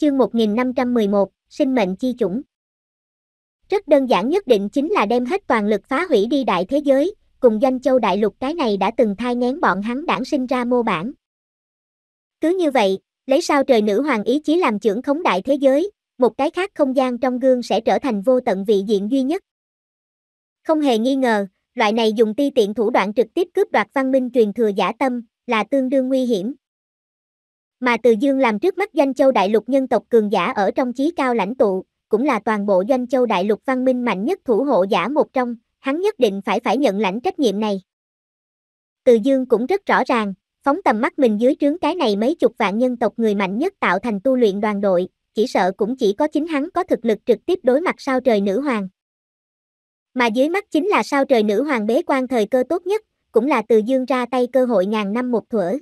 Chương 1511, sinh mệnh chi chủng. Rất đơn giản nhất định chính là đem hết toàn lực phá hủy đi đại thế giới, cùng danh châu đại lục cái này đã từng thai ngén bọn hắn đảng sinh ra mô bản. Cứ như vậy, lấy sao trời nữ hoàng ý chí làm trưởng khống đại thế giới, một cái khác không gian trong gương sẽ trở thành vô tận vị diện duy nhất. Không hề nghi ngờ, loại này dùng ti tiện thủ đoạn trực tiếp cướp đoạt văn minh truyền thừa giả tâm, là tương đương nguy hiểm mà Từ Dương làm trước mắt danh châu đại lục nhân tộc cường giả ở trong chí cao lãnh tụ, cũng là toàn bộ danh châu đại lục văn minh mạnh nhất thủ hộ giả một trong, hắn nhất định phải phải nhận lãnh trách nhiệm này. Từ Dương cũng rất rõ ràng, phóng tầm mắt mình dưới trướng cái này mấy chục vạn nhân tộc người mạnh nhất tạo thành tu luyện đoàn đội, chỉ sợ cũng chỉ có chính hắn có thực lực trực tiếp đối mặt sao trời nữ hoàng. Mà dưới mắt chính là sao trời nữ hoàng bế quan thời cơ tốt nhất, cũng là Từ Dương ra tay cơ hội ngàn năm một thuở.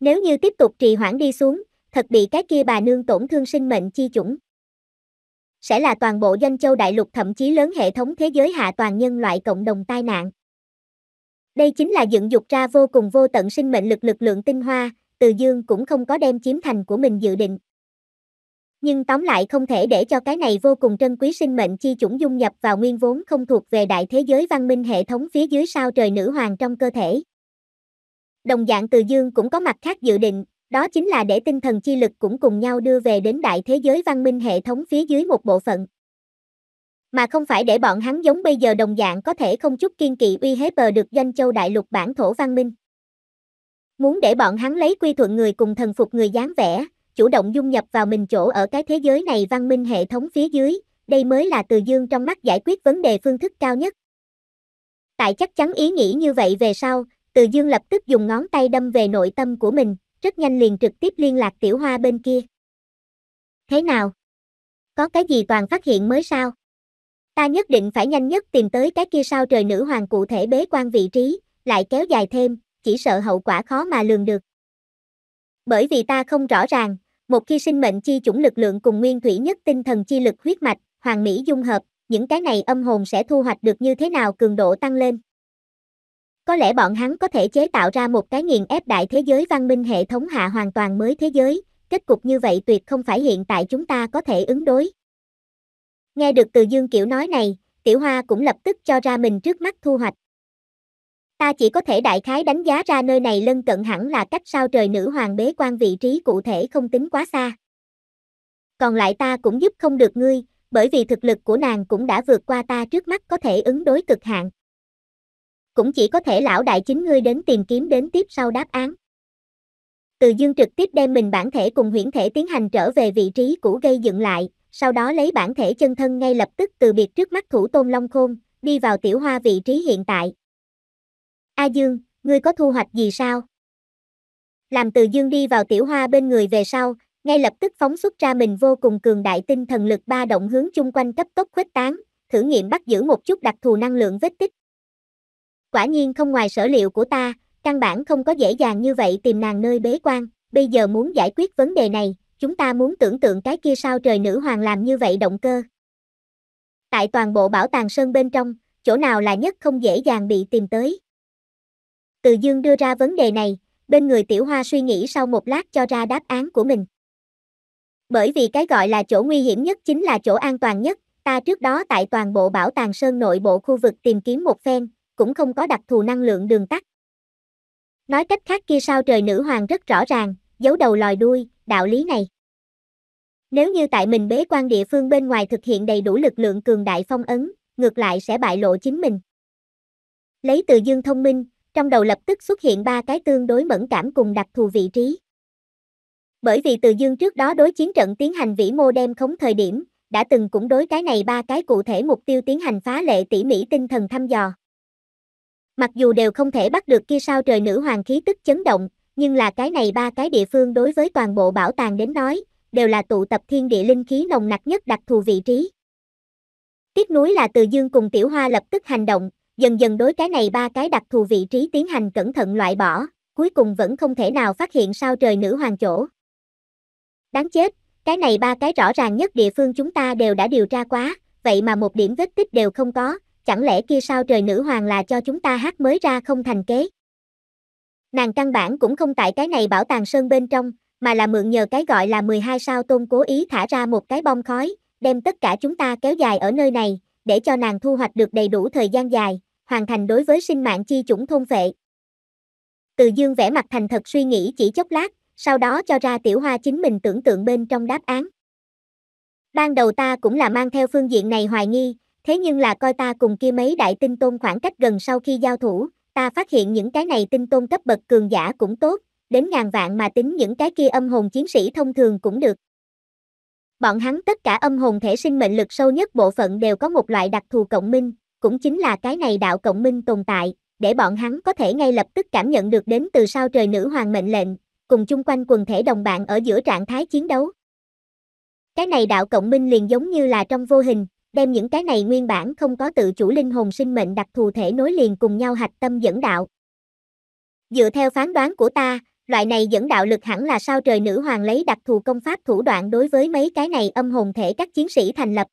Nếu như tiếp tục trì hoãn đi xuống, thật bị cái kia bà nương tổn thương sinh mệnh chi chủng. Sẽ là toàn bộ doanh châu đại lục thậm chí lớn hệ thống thế giới hạ toàn nhân loại cộng đồng tai nạn. Đây chính là dựng dục ra vô cùng vô tận sinh mệnh lực lực lượng tinh hoa, từ dương cũng không có đem chiếm thành của mình dự định. Nhưng tóm lại không thể để cho cái này vô cùng trân quý sinh mệnh chi chủng dung nhập vào nguyên vốn không thuộc về đại thế giới văn minh hệ thống phía dưới sao trời nữ hoàng trong cơ thể. Đồng dạng Từ Dương cũng có mặt khác dự định, đó chính là để tinh thần chi lực cũng cùng nhau đưa về đến đại thế giới văn minh hệ thống phía dưới một bộ phận. Mà không phải để bọn hắn giống bây giờ đồng dạng có thể không chút kiên kỵ uy hiếp bờ được danh châu đại lục bản thổ văn minh. Muốn để bọn hắn lấy quy thuận người cùng thần phục người dáng vẻ, chủ động dung nhập vào mình chỗ ở cái thế giới này văn minh hệ thống phía dưới, đây mới là từ dương trong mắt giải quyết vấn đề phương thức cao nhất. Tại chắc chắn ý nghĩ như vậy về sau, từ dương lập tức dùng ngón tay đâm về nội tâm của mình, rất nhanh liền trực tiếp liên lạc tiểu hoa bên kia. Thế nào? Có cái gì toàn phát hiện mới sao? Ta nhất định phải nhanh nhất tìm tới cái kia sao trời nữ hoàng cụ thể bế quan vị trí, lại kéo dài thêm, chỉ sợ hậu quả khó mà lường được. Bởi vì ta không rõ ràng, một khi sinh mệnh chi chủng lực lượng cùng nguyên thủy nhất tinh thần chi lực huyết mạch, hoàng mỹ dung hợp, những cái này âm hồn sẽ thu hoạch được như thế nào cường độ tăng lên. Có lẽ bọn hắn có thể chế tạo ra một cái nghiền ép đại thế giới văn minh hệ thống hạ hoàn toàn mới thế giới, kết cục như vậy tuyệt không phải hiện tại chúng ta có thể ứng đối. Nghe được từ Dương Kiểu nói này, Tiểu Hoa cũng lập tức cho ra mình trước mắt thu hoạch. Ta chỉ có thể đại khái đánh giá ra nơi này lân cận hẳn là cách sao trời nữ hoàng bế quan vị trí cụ thể không tính quá xa. Còn lại ta cũng giúp không được ngươi, bởi vì thực lực của nàng cũng đã vượt qua ta trước mắt có thể ứng đối cực hạn cũng chỉ có thể lão đại chính ngươi đến tìm kiếm đến tiếp sau đáp án. Từ dương trực tiếp đem mình bản thể cùng huyễn thể tiến hành trở về vị trí cũ gây dựng lại, sau đó lấy bản thể chân thân ngay lập tức từ biệt trước mắt thủ tôn long khôn, đi vào tiểu hoa vị trí hiện tại. A Dương, ngươi có thu hoạch gì sao? Làm từ dương đi vào tiểu hoa bên người về sau, ngay lập tức phóng xuất ra mình vô cùng cường đại tinh thần lực ba động hướng chung quanh cấp tốc khuếch tán, thử nghiệm bắt giữ một chút đặc thù năng lượng vết tích quả nhiên không ngoài sở liệu của ta, căn bản không có dễ dàng như vậy tìm nàng nơi bế quan, bây giờ muốn giải quyết vấn đề này, chúng ta muốn tưởng tượng cái kia sao trời nữ hoàng làm như vậy động cơ. Tại toàn bộ bảo tàng sơn bên trong, chỗ nào là nhất không dễ dàng bị tìm tới. Từ dương đưa ra vấn đề này, bên người tiểu hoa suy nghĩ sau một lát cho ra đáp án của mình. Bởi vì cái gọi là chỗ nguy hiểm nhất chính là chỗ an toàn nhất, ta trước đó tại toàn bộ bảo tàng sơn nội bộ khu vực tìm kiếm một phen, cũng không có đặc thù năng lượng đường tắt. Nói cách khác kia sao trời nữ hoàng rất rõ ràng, giấu đầu lòi đuôi, đạo lý này. Nếu như tại mình bế quan địa phương bên ngoài thực hiện đầy đủ lực lượng cường đại phong ấn, ngược lại sẽ bại lộ chính mình. Lấy từ dương thông minh, trong đầu lập tức xuất hiện ba cái tương đối mẫn cảm cùng đặc thù vị trí. Bởi vì từ dương trước đó đối chiến trận tiến hành vĩ mô đem khống thời điểm, đã từng cũng đối cái này ba cái cụ thể mục tiêu tiến hành phá lệ tỉ mỉ tinh thần thăm dò. Mặc dù đều không thể bắt được kia sao trời nữ hoàng khí tức chấn động, nhưng là cái này ba cái địa phương đối với toàn bộ bảo tàng đến nói, đều là tụ tập thiên địa linh khí nồng nặc nhất đặc thù vị trí. tiếp núi là từ dương cùng tiểu hoa lập tức hành động, dần dần đối cái này ba cái đặc thù vị trí tiến hành cẩn thận loại bỏ, cuối cùng vẫn không thể nào phát hiện sao trời nữ hoàng chỗ. Đáng chết, cái này ba cái rõ ràng nhất địa phương chúng ta đều đã điều tra quá, vậy mà một điểm vết tích đều không có, chẳng lẽ kia sao trời nữ hoàng là cho chúng ta hát mới ra không thành kế? Nàng căn bản cũng không tại cái này bảo tàng sơn bên trong, mà là mượn nhờ cái gọi là 12 sao tôn cố ý thả ra một cái bom khói, đem tất cả chúng ta kéo dài ở nơi này, để cho nàng thu hoạch được đầy đủ thời gian dài, hoàn thành đối với sinh mạng chi chủng thôn vệ Từ dương vẽ mặt thành thật suy nghĩ chỉ chốc lát, sau đó cho ra tiểu hoa chính mình tưởng tượng bên trong đáp án. Ban đầu ta cũng là mang theo phương diện này hoài nghi, Thế nhưng là coi ta cùng kia mấy đại tinh tôn khoảng cách gần sau khi giao thủ, ta phát hiện những cái này tinh tôn cấp bậc cường giả cũng tốt, đến ngàn vạn mà tính những cái kia âm hồn chiến sĩ thông thường cũng được. Bọn hắn tất cả âm hồn thể sinh mệnh lực sâu nhất bộ phận đều có một loại đặc thù cộng minh, cũng chính là cái này đạo cộng minh tồn tại, để bọn hắn có thể ngay lập tức cảm nhận được đến từ sao trời nữ hoàng mệnh lệnh, cùng chung quanh quần thể đồng bạn ở giữa trạng thái chiến đấu. Cái này đạo cộng minh liền giống như là trong vô hình, đem những cái này nguyên bản không có tự chủ linh hồn sinh mệnh đặc thù thể nối liền cùng nhau hạch tâm dẫn đạo. Dựa theo phán đoán của ta, loại này dẫn đạo lực hẳn là sao trời nữ hoàng lấy đặc thù công pháp thủ đoạn đối với mấy cái này âm hồn thể các chiến sĩ thành lập.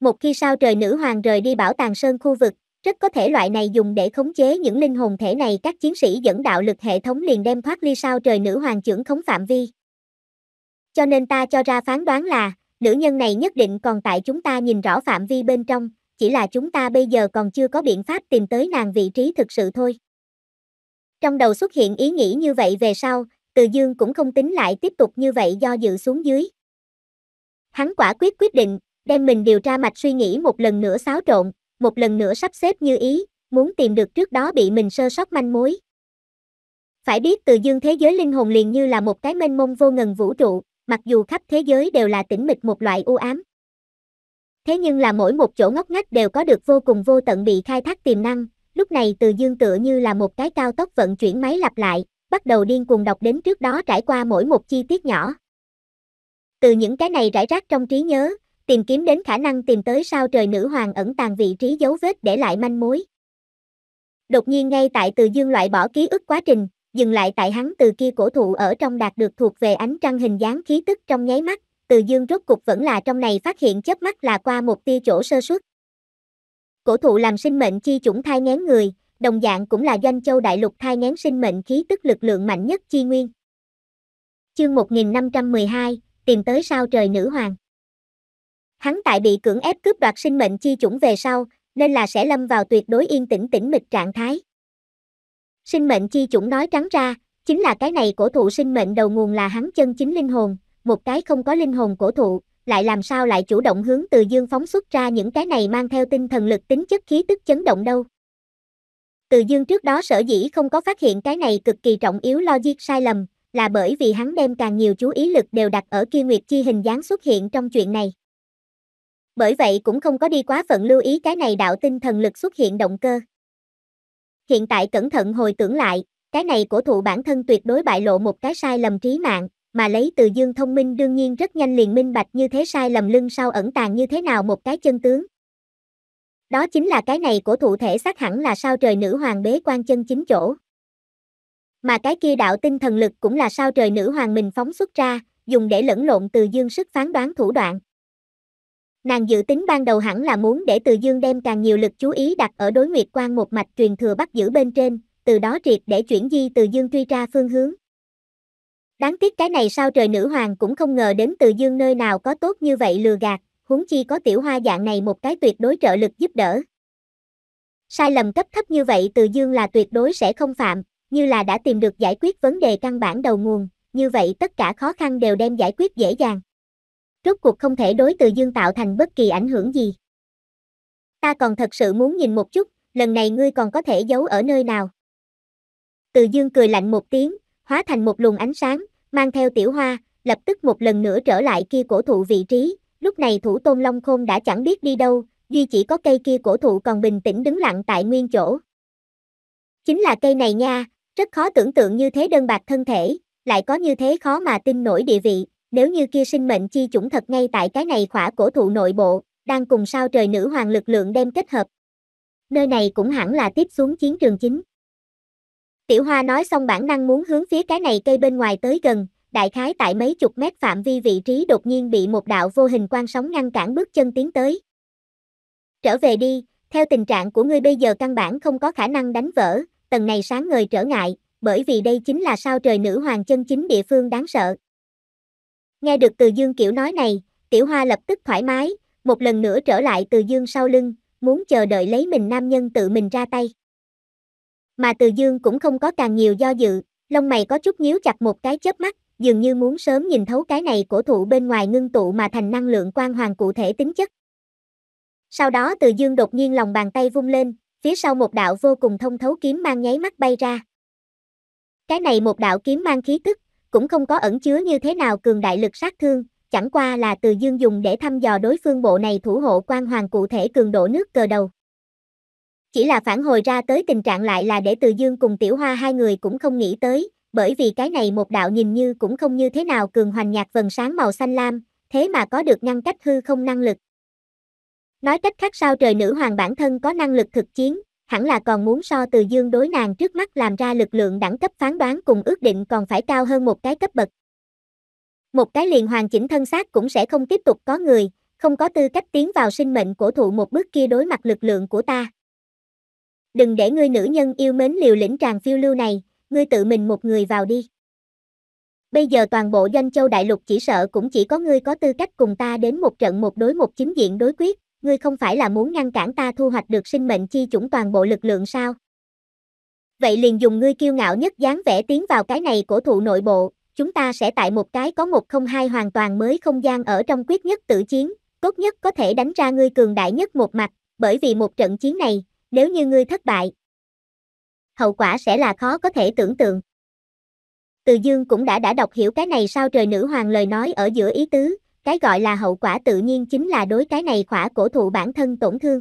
Một khi sao trời nữ hoàng rời đi bảo tàng sơn khu vực, rất có thể loại này dùng để khống chế những linh hồn thể này các chiến sĩ dẫn đạo lực hệ thống liền đem thoát ly sao trời nữ hoàng trưởng khống phạm vi. Cho nên ta cho ra phán đoán là, Nữ nhân này nhất định còn tại chúng ta nhìn rõ phạm vi bên trong, chỉ là chúng ta bây giờ còn chưa có biện pháp tìm tới nàng vị trí thực sự thôi. Trong đầu xuất hiện ý nghĩ như vậy về sau, Từ Dương cũng không tính lại tiếp tục như vậy do dự xuống dưới. Hắn quả quyết quyết định, đem mình điều tra mạch suy nghĩ một lần nữa xáo trộn, một lần nữa sắp xếp như ý, muốn tìm được trước đó bị mình sơ sót manh mối. Phải biết từ dương thế giới linh hồn liền như là một cái mênh mông vô ngần vũ trụ, mặc dù khắp thế giới đều là tĩnh mịch một loại u ám. Thế nhưng là mỗi một chỗ ngóc ngách đều có được vô cùng vô tận bị khai thác tiềm năng, lúc này từ dương tựa như là một cái cao tốc vận chuyển máy lặp lại, bắt đầu điên cuồng đọc đến trước đó trải qua mỗi một chi tiết nhỏ. Từ những cái này rải rác trong trí nhớ, tìm kiếm đến khả năng tìm tới sao trời nữ hoàng ẩn tàng vị trí dấu vết để lại manh mối. Đột nhiên ngay tại từ dương loại bỏ ký ức quá trình, dừng lại tại hắn từ kia cổ thụ ở trong đạt được thuộc về ánh trăng hình dáng khí tức trong nháy mắt, từ dương rốt cục vẫn là trong này phát hiện chớp mắt là qua một tia chỗ sơ suất. Cổ thụ làm sinh mệnh chi chủng thai ngén người, đồng dạng cũng là doanh châu đại lục thai ngén sinh mệnh khí tức lực lượng mạnh nhất chi nguyên. Chương 1512, tìm tới sao trời nữ hoàng. Hắn tại bị cưỡng ép cướp đoạt sinh mệnh chi chủng về sau, nên là sẽ lâm vào tuyệt đối yên tĩnh tĩnh mịch trạng thái. Sinh mệnh chi chủng nói trắng ra, chính là cái này cổ thụ sinh mệnh đầu nguồn là hắn chân chính linh hồn, một cái không có linh hồn cổ thụ, lại làm sao lại chủ động hướng từ dương phóng xuất ra những cái này mang theo tinh thần lực tính chất khí tức chấn động đâu. Từ dương trước đó sở dĩ không có phát hiện cái này cực kỳ trọng yếu logic sai lầm, là bởi vì hắn đem càng nhiều chú ý lực đều đặt ở kia nguyệt chi hình dáng xuất hiện trong chuyện này. Bởi vậy cũng không có đi quá phận lưu ý cái này đạo tinh thần lực xuất hiện động cơ. Hiện tại cẩn thận hồi tưởng lại, cái này cổ thụ bản thân tuyệt đối bại lộ một cái sai lầm trí mạng, mà lấy từ dương thông minh đương nhiên rất nhanh liền minh bạch như thế sai lầm lưng sau ẩn tàng như thế nào một cái chân tướng. Đó chính là cái này cổ thụ thể xác hẳn là sao trời nữ hoàng bế quan chân chính chỗ. Mà cái kia đạo tinh thần lực cũng là sao trời nữ hoàng mình phóng xuất ra, dùng để lẫn lộn từ dương sức phán đoán thủ đoạn. Nàng dự tính ban đầu hẳn là muốn để Từ Dương đem càng nhiều lực chú ý đặt ở đối nguyệt quan một mạch truyền thừa bắt giữ bên trên, từ đó triệt để chuyển di Từ Dương truy ra phương hướng. Đáng tiếc cái này sao trời nữ hoàng cũng không ngờ đến Từ Dương nơi nào có tốt như vậy lừa gạt, huống chi có tiểu hoa dạng này một cái tuyệt đối trợ lực giúp đỡ. Sai lầm cấp thấp như vậy Từ Dương là tuyệt đối sẽ không phạm, như là đã tìm được giải quyết vấn đề căn bản đầu nguồn, như vậy tất cả khó khăn đều đem giải quyết dễ dàng rốt cuộc không thể đối từ dương tạo thành bất kỳ ảnh hưởng gì. Ta còn thật sự muốn nhìn một chút, lần này ngươi còn có thể giấu ở nơi nào. Từ dương cười lạnh một tiếng, hóa thành một luồng ánh sáng, mang theo tiểu hoa, lập tức một lần nữa trở lại kia cổ thụ vị trí, lúc này thủ tôn long khôn đã chẳng biết đi đâu, duy chỉ có cây kia cổ thụ còn bình tĩnh đứng lặng tại nguyên chỗ. Chính là cây này nha, rất khó tưởng tượng như thế đơn bạc thân thể, lại có như thế khó mà tin nổi địa vị, nếu như kia sinh mệnh chi chủng thật ngay tại cái này khỏa cổ thụ nội bộ, đang cùng sao trời nữ hoàng lực lượng đem kết hợp. Nơi này cũng hẳn là tiếp xuống chiến trường chính. Tiểu Hoa nói xong bản năng muốn hướng phía cái này cây bên ngoài tới gần, đại khái tại mấy chục mét phạm vi vị trí đột nhiên bị một đạo vô hình quan sóng ngăn cản bước chân tiến tới. Trở về đi, theo tình trạng của ngươi bây giờ căn bản không có khả năng đánh vỡ, tầng này sáng ngời trở ngại, bởi vì đây chính là sao trời nữ hoàng chân chính địa phương đáng sợ. Nghe được từ dương kiểu nói này, tiểu hoa lập tức thoải mái, một lần nữa trở lại từ dương sau lưng, muốn chờ đợi lấy mình nam nhân tự mình ra tay. Mà từ dương cũng không có càng nhiều do dự, lông mày có chút nhíu chặt một cái chớp mắt, dường như muốn sớm nhìn thấu cái này cổ thụ bên ngoài ngưng tụ mà thành năng lượng quan hoàng cụ thể tính chất. Sau đó từ dương đột nhiên lòng bàn tay vung lên, phía sau một đạo vô cùng thông thấu kiếm mang nháy mắt bay ra. Cái này một đạo kiếm mang khí tức, cũng không có ẩn chứa như thế nào cường đại lực sát thương, chẳng qua là từ dương dùng để thăm dò đối phương bộ này thủ hộ quan hoàng cụ thể cường độ nước cờ đầu. Chỉ là phản hồi ra tới tình trạng lại là để từ dương cùng tiểu hoa hai người cũng không nghĩ tới, bởi vì cái này một đạo nhìn như cũng không như thế nào cường hoành nhạt vần sáng màu xanh lam, thế mà có được ngăn cách hư không năng lực. Nói cách khác sao trời nữ hoàng bản thân có năng lực thực chiến, hẳn là còn muốn so từ dương đối nàng trước mắt làm ra lực lượng đẳng cấp phán đoán cùng ước định còn phải cao hơn một cái cấp bậc. Một cái liền hoàn chỉnh thân xác cũng sẽ không tiếp tục có người, không có tư cách tiến vào sinh mệnh cổ thụ một bước kia đối mặt lực lượng của ta. Đừng để ngươi nữ nhân yêu mến liều lĩnh tràn phiêu lưu này, ngươi tự mình một người vào đi. Bây giờ toàn bộ doanh châu đại lục chỉ sợ cũng chỉ có ngươi có tư cách cùng ta đến một trận một đối một chính diện đối quyết, ngươi không phải là muốn ngăn cản ta thu hoạch được sinh mệnh chi chủng toàn bộ lực lượng sao? Vậy liền dùng ngươi kiêu ngạo nhất dáng vẻ tiến vào cái này cổ thụ nội bộ, chúng ta sẽ tại một cái có một không hai hoàn toàn mới không gian ở trong quyết nhất tử chiến, tốt nhất có thể đánh ra ngươi cường đại nhất một mặt, bởi vì một trận chiến này, nếu như ngươi thất bại, hậu quả sẽ là khó có thể tưởng tượng. Từ Dương cũng đã đã đọc hiểu cái này sao trời nữ hoàng lời nói ở giữa ý tứ, cái gọi là hậu quả tự nhiên chính là đối cái này khỏa cổ thụ bản thân tổn thương.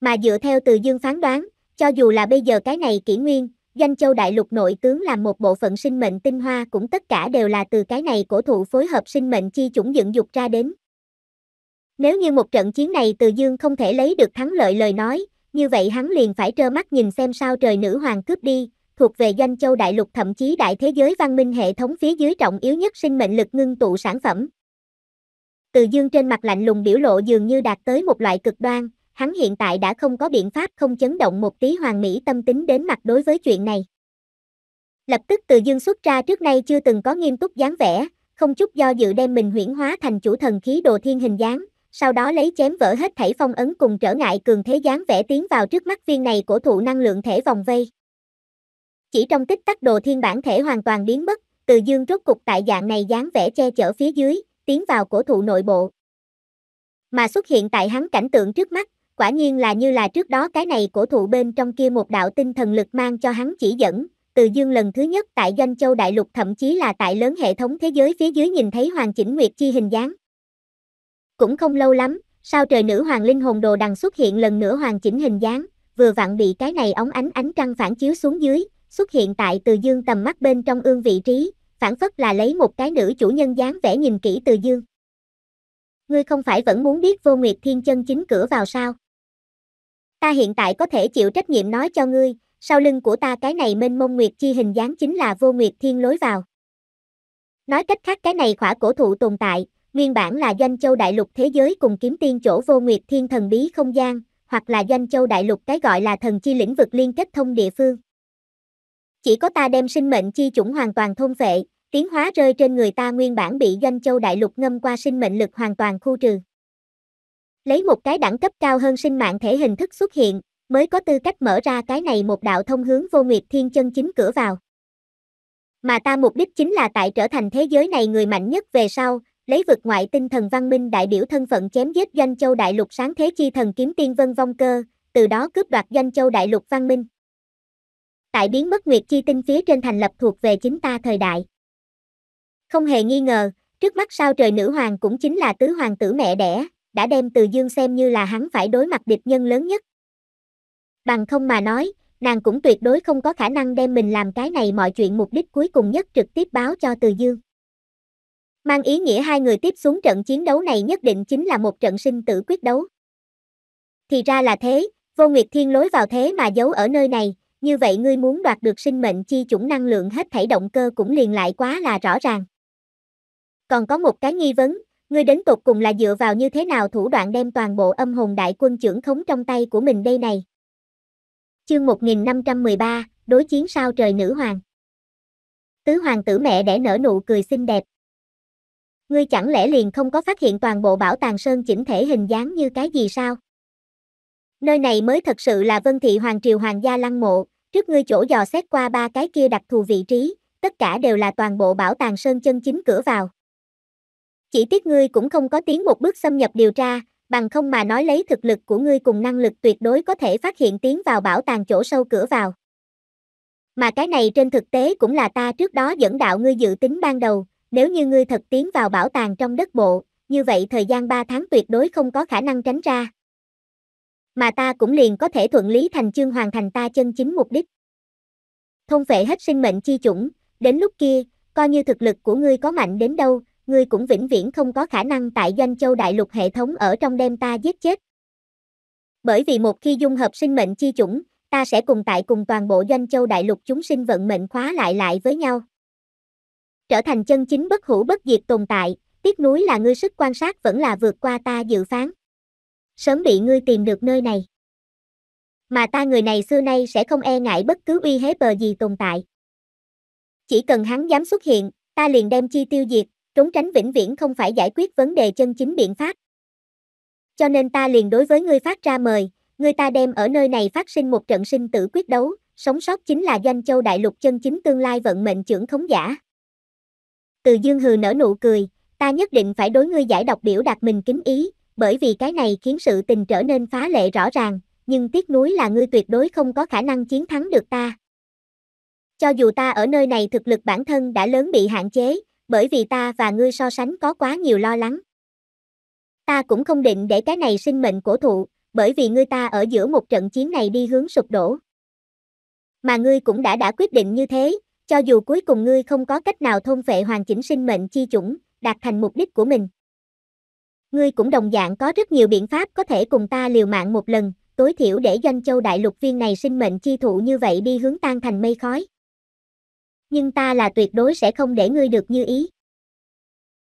Mà dựa theo từ dương phán đoán, cho dù là bây giờ cái này kỷ nguyên, doanh châu đại lục nội tướng làm một bộ phận sinh mệnh tinh hoa cũng tất cả đều là từ cái này cổ thụ phối hợp sinh mệnh chi chủng dựng dục ra đến. Nếu như một trận chiến này từ dương không thể lấy được thắng lợi lời nói, như vậy hắn liền phải trơ mắt nhìn xem sao trời nữ hoàng cướp đi, thuộc về doanh châu đại lục thậm chí đại thế giới văn minh hệ thống phía dưới trọng yếu nhất sinh mệnh lực ngưng tụ sản phẩm. Từ dương trên mặt lạnh lùng biểu lộ dường như đạt tới một loại cực đoan, hắn hiện tại đã không có biện pháp không chấn động một tí hoàng mỹ tâm tính đến mặt đối với chuyện này. Lập tức từ dương xuất ra trước nay chưa từng có nghiêm túc dáng vẻ, không chút do dự đem mình huyển hóa thành chủ thần khí đồ thiên hình dáng, sau đó lấy chém vỡ hết thảy phong ấn cùng trở ngại cường thế dáng vẽ tiến vào trước mắt viên này của thụ năng lượng thể vòng vây. Chỉ trong tích tắc đồ thiên bản thể hoàn toàn biến mất, từ dương rốt cục tại dạng này dáng vẽ che chở phía dưới, tiến vào cổ thụ nội bộ. Mà xuất hiện tại hắn cảnh tượng trước mắt, quả nhiên là như là trước đó cái này cổ thụ bên trong kia một đạo tinh thần lực mang cho hắn chỉ dẫn, từ dương lần thứ nhất tại Doanh Châu Đại Lục thậm chí là tại lớn hệ thống thế giới phía dưới nhìn thấy hoàn chỉnh nguyệt chi hình dáng. Cũng không lâu lắm, sao trời nữ hoàng linh hồn đồ đằng xuất hiện lần nữa hoàn chỉnh hình dáng, vừa vặn bị cái này ống ánh ánh trăng phản chiếu xuống dưới, xuất hiện tại từ dương tầm mắt bên trong ương vị trí, phản phất là lấy một cái nữ chủ nhân dáng vẻ nhìn kỹ từ dương. Ngươi không phải vẫn muốn biết vô nguyệt thiên chân chính cửa vào sao? Ta hiện tại có thể chịu trách nhiệm nói cho ngươi, sau lưng của ta cái này mênh mông nguyệt chi hình dáng chính là vô nguyệt thiên lối vào. Nói cách khác cái này khỏa cổ thụ tồn tại, nguyên bản là doanh châu đại lục thế giới cùng kiếm tiên chỗ vô nguyệt thiên thần bí không gian, hoặc là doanh châu đại lục cái gọi là thần chi lĩnh vực liên kết thông địa phương. Chỉ có ta đem sinh mệnh chi chủng hoàn toàn thôn phệ, tiến hóa rơi trên người ta nguyên bản bị doanh châu đại lục ngâm qua sinh mệnh lực hoàn toàn khu trừ. Lấy một cái đẳng cấp cao hơn sinh mạng thể hình thức xuất hiện, mới có tư cách mở ra cái này một đạo thông hướng vô nguyệt thiên chân chính cửa vào. Mà ta mục đích chính là tại trở thành thế giới này người mạnh nhất về sau, lấy vực ngoại tinh thần văn minh đại biểu thân phận chém giết doanh châu đại lục sáng thế chi thần kiếm tiên vân vong cơ, từ đó cướp đoạt doanh châu đại lục văn minh tại biến mất nguyệt chi tinh phía trên thành lập thuộc về chính ta thời đại. Không hề nghi ngờ, trước mắt sao trời nữ hoàng cũng chính là tứ hoàng tử mẹ đẻ, đã đem từ dương xem như là hắn phải đối mặt địch nhân lớn nhất. Bằng không mà nói, nàng cũng tuyệt đối không có khả năng đem mình làm cái này mọi chuyện mục đích cuối cùng nhất trực tiếp báo cho từ dương. Mang ý nghĩa hai người tiếp xuống trận chiến đấu này nhất định chính là một trận sinh tử quyết đấu. Thì ra là thế, vô nguyệt thiên lối vào thế mà giấu ở nơi này, như vậy ngươi muốn đoạt được sinh mệnh chi chủng năng lượng hết thảy động cơ cũng liền lại quá là rõ ràng. Còn có một cái nghi vấn, ngươi đến tục cùng là dựa vào như thế nào thủ đoạn đem toàn bộ âm hồn đại quân trưởng khống trong tay của mình đây này. Chương 1513, đối chiến sao trời nữ hoàng. Tứ hoàng tử mẹ đẻ nở nụ cười xinh đẹp. Ngươi chẳng lẽ liền không có phát hiện toàn bộ bảo tàng sơn chỉnh thể hình dáng như cái gì sao? Nơi này mới thật sự là Vân Thị Hoàng Triều Hoàng gia lăng mộ, trước ngươi chỗ dò xét qua ba cái kia đặc thù vị trí, tất cả đều là toàn bộ bảo tàng sơn chân chính cửa vào. Chỉ tiếc ngươi cũng không có tiến một bước xâm nhập điều tra, bằng không mà nói lấy thực lực của ngươi cùng năng lực tuyệt đối có thể phát hiện tiến vào bảo tàng chỗ sâu cửa vào. Mà cái này trên thực tế cũng là ta trước đó dẫn đạo ngươi dự tính ban đầu, nếu như ngươi thật tiến vào bảo tàng trong đất bộ, như vậy thời gian 3 tháng tuyệt đối không có khả năng tránh ra mà ta cũng liền có thể thuận lý thành chương hoàn thành ta chân chính mục đích. Thông phệ hết sinh mệnh chi chủng, đến lúc kia, coi như thực lực của ngươi có mạnh đến đâu, ngươi cũng vĩnh viễn không có khả năng tại doanh châu đại lục hệ thống ở trong đêm ta giết chết. Bởi vì một khi dung hợp sinh mệnh chi chủng, ta sẽ cùng tại cùng toàn bộ doanh châu đại lục chúng sinh vận mệnh khóa lại lại với nhau. Trở thành chân chính bất hủ bất diệt tồn tại, tiếc núi là ngươi sức quan sát vẫn là vượt qua ta dự phán sớm bị ngươi tìm được nơi này. Mà ta người này xưa nay sẽ không e ngại bất cứ uy hế bờ gì tồn tại. Chỉ cần hắn dám xuất hiện, ta liền đem chi tiêu diệt, trốn tránh vĩnh viễn không phải giải quyết vấn đề chân chính biện pháp. Cho nên ta liền đối với ngươi phát ra mời, ngươi ta đem ở nơi này phát sinh một trận sinh tử quyết đấu, sống sót chính là danh châu đại lục chân chính tương lai vận mệnh trưởng khống giả. Từ dương hừ nở nụ cười, ta nhất định phải đối ngươi giải đọc biểu đạt mình kính ý, bởi vì cái này khiến sự tình trở nên phá lệ rõ ràng, nhưng tiếc nuối là ngươi tuyệt đối không có khả năng chiến thắng được ta. Cho dù ta ở nơi này thực lực bản thân đã lớn bị hạn chế, bởi vì ta và ngươi so sánh có quá nhiều lo lắng. Ta cũng không định để cái này sinh mệnh cổ thụ, bởi vì ngươi ta ở giữa một trận chiến này đi hướng sụp đổ. Mà ngươi cũng đã đã quyết định như thế, cho dù cuối cùng ngươi không có cách nào thôn vệ hoàn chỉnh sinh mệnh chi chủng, đạt thành mục đích của mình ngươi cũng đồng dạng có rất nhiều biện pháp có thể cùng ta liều mạng một lần, tối thiểu để doanh châu đại lục viên này sinh mệnh chi thụ như vậy đi hướng tan thành mây khói. Nhưng ta là tuyệt đối sẽ không để ngươi được như ý.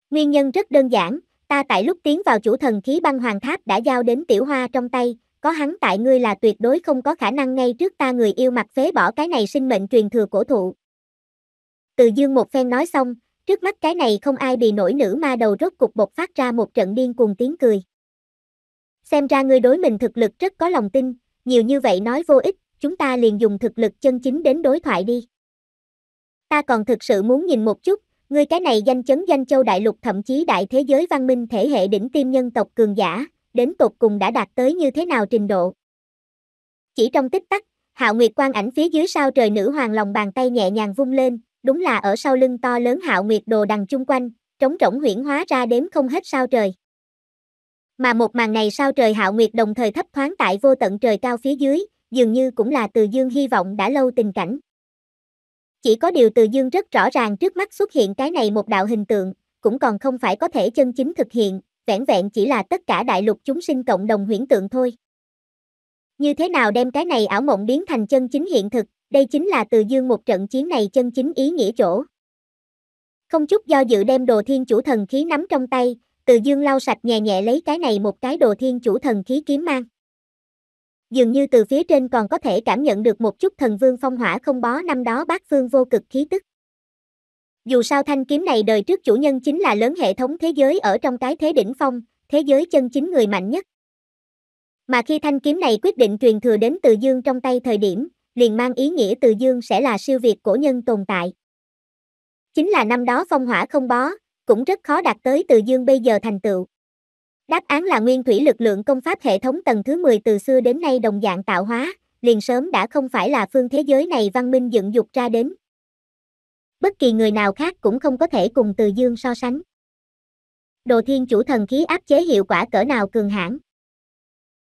Nguyên nhân rất đơn giản, ta tại lúc tiến vào chủ thần khí băng hoàng tháp đã giao đến tiểu hoa trong tay, có hắn tại ngươi là tuyệt đối không có khả năng ngay trước ta người yêu mặt phế bỏ cái này sinh mệnh truyền thừa cổ thụ. Từ dương một phen nói xong, Trước mắt cái này không ai bị nổi nữ ma đầu rốt cục bột phát ra một trận điên cuồng tiếng cười. Xem ra ngươi đối mình thực lực rất có lòng tin, nhiều như vậy nói vô ích, chúng ta liền dùng thực lực chân chính đến đối thoại đi. Ta còn thực sự muốn nhìn một chút, ngươi cái này danh chấn danh châu đại lục thậm chí đại thế giới văn minh thể hệ đỉnh tiêm nhân tộc cường giả, đến tột cùng đã đạt tới như thế nào trình độ. Chỉ trong tích tắc, Hạo Nguyệt Quang ảnh phía dưới sao trời nữ hoàng lòng bàn tay nhẹ nhàng vung lên, đúng là ở sau lưng to lớn hạo nguyệt đồ đằng chung quanh, trống rỗng huyển hóa ra đếm không hết sao trời. Mà một màn này sao trời hạo nguyệt đồng thời thấp thoáng tại vô tận trời cao phía dưới, dường như cũng là từ dương hy vọng đã lâu tình cảnh. Chỉ có điều từ dương rất rõ ràng trước mắt xuất hiện cái này một đạo hình tượng, cũng còn không phải có thể chân chính thực hiện, vẻn vẹn chỉ là tất cả đại lục chúng sinh cộng đồng huyễn tượng thôi. Như thế nào đem cái này ảo mộng biến thành chân chính hiện thực, đây chính là từ dương một trận chiến này chân chính ý nghĩa chỗ. Không chút do dự đem đồ thiên chủ thần khí nắm trong tay, từ dương lau sạch nhẹ nhẹ lấy cái này một cái đồ thiên chủ thần khí kiếm mang. Dường như từ phía trên còn có thể cảm nhận được một chút thần vương phong hỏa không bó năm đó bác phương vô cực khí tức. Dù sao thanh kiếm này đời trước chủ nhân chính là lớn hệ thống thế giới ở trong cái thế đỉnh phong, thế giới chân chính người mạnh nhất. Mà khi thanh kiếm này quyết định truyền thừa đến từ dương trong tay thời điểm, liền mang ý nghĩa Từ Dương sẽ là siêu việt cổ nhân tồn tại. Chính là năm đó phong hỏa không bó, cũng rất khó đạt tới Từ Dương bây giờ thành tựu. Đáp án là nguyên thủy lực lượng công pháp hệ thống tầng thứ 10 từ xưa đến nay đồng dạng tạo hóa, liền sớm đã không phải là phương thế giới này văn minh dựng dục ra đến. Bất kỳ người nào khác cũng không có thể cùng Từ Dương so sánh. Đồ Thiên chủ thần khí áp chế hiệu quả cỡ nào cường hãn.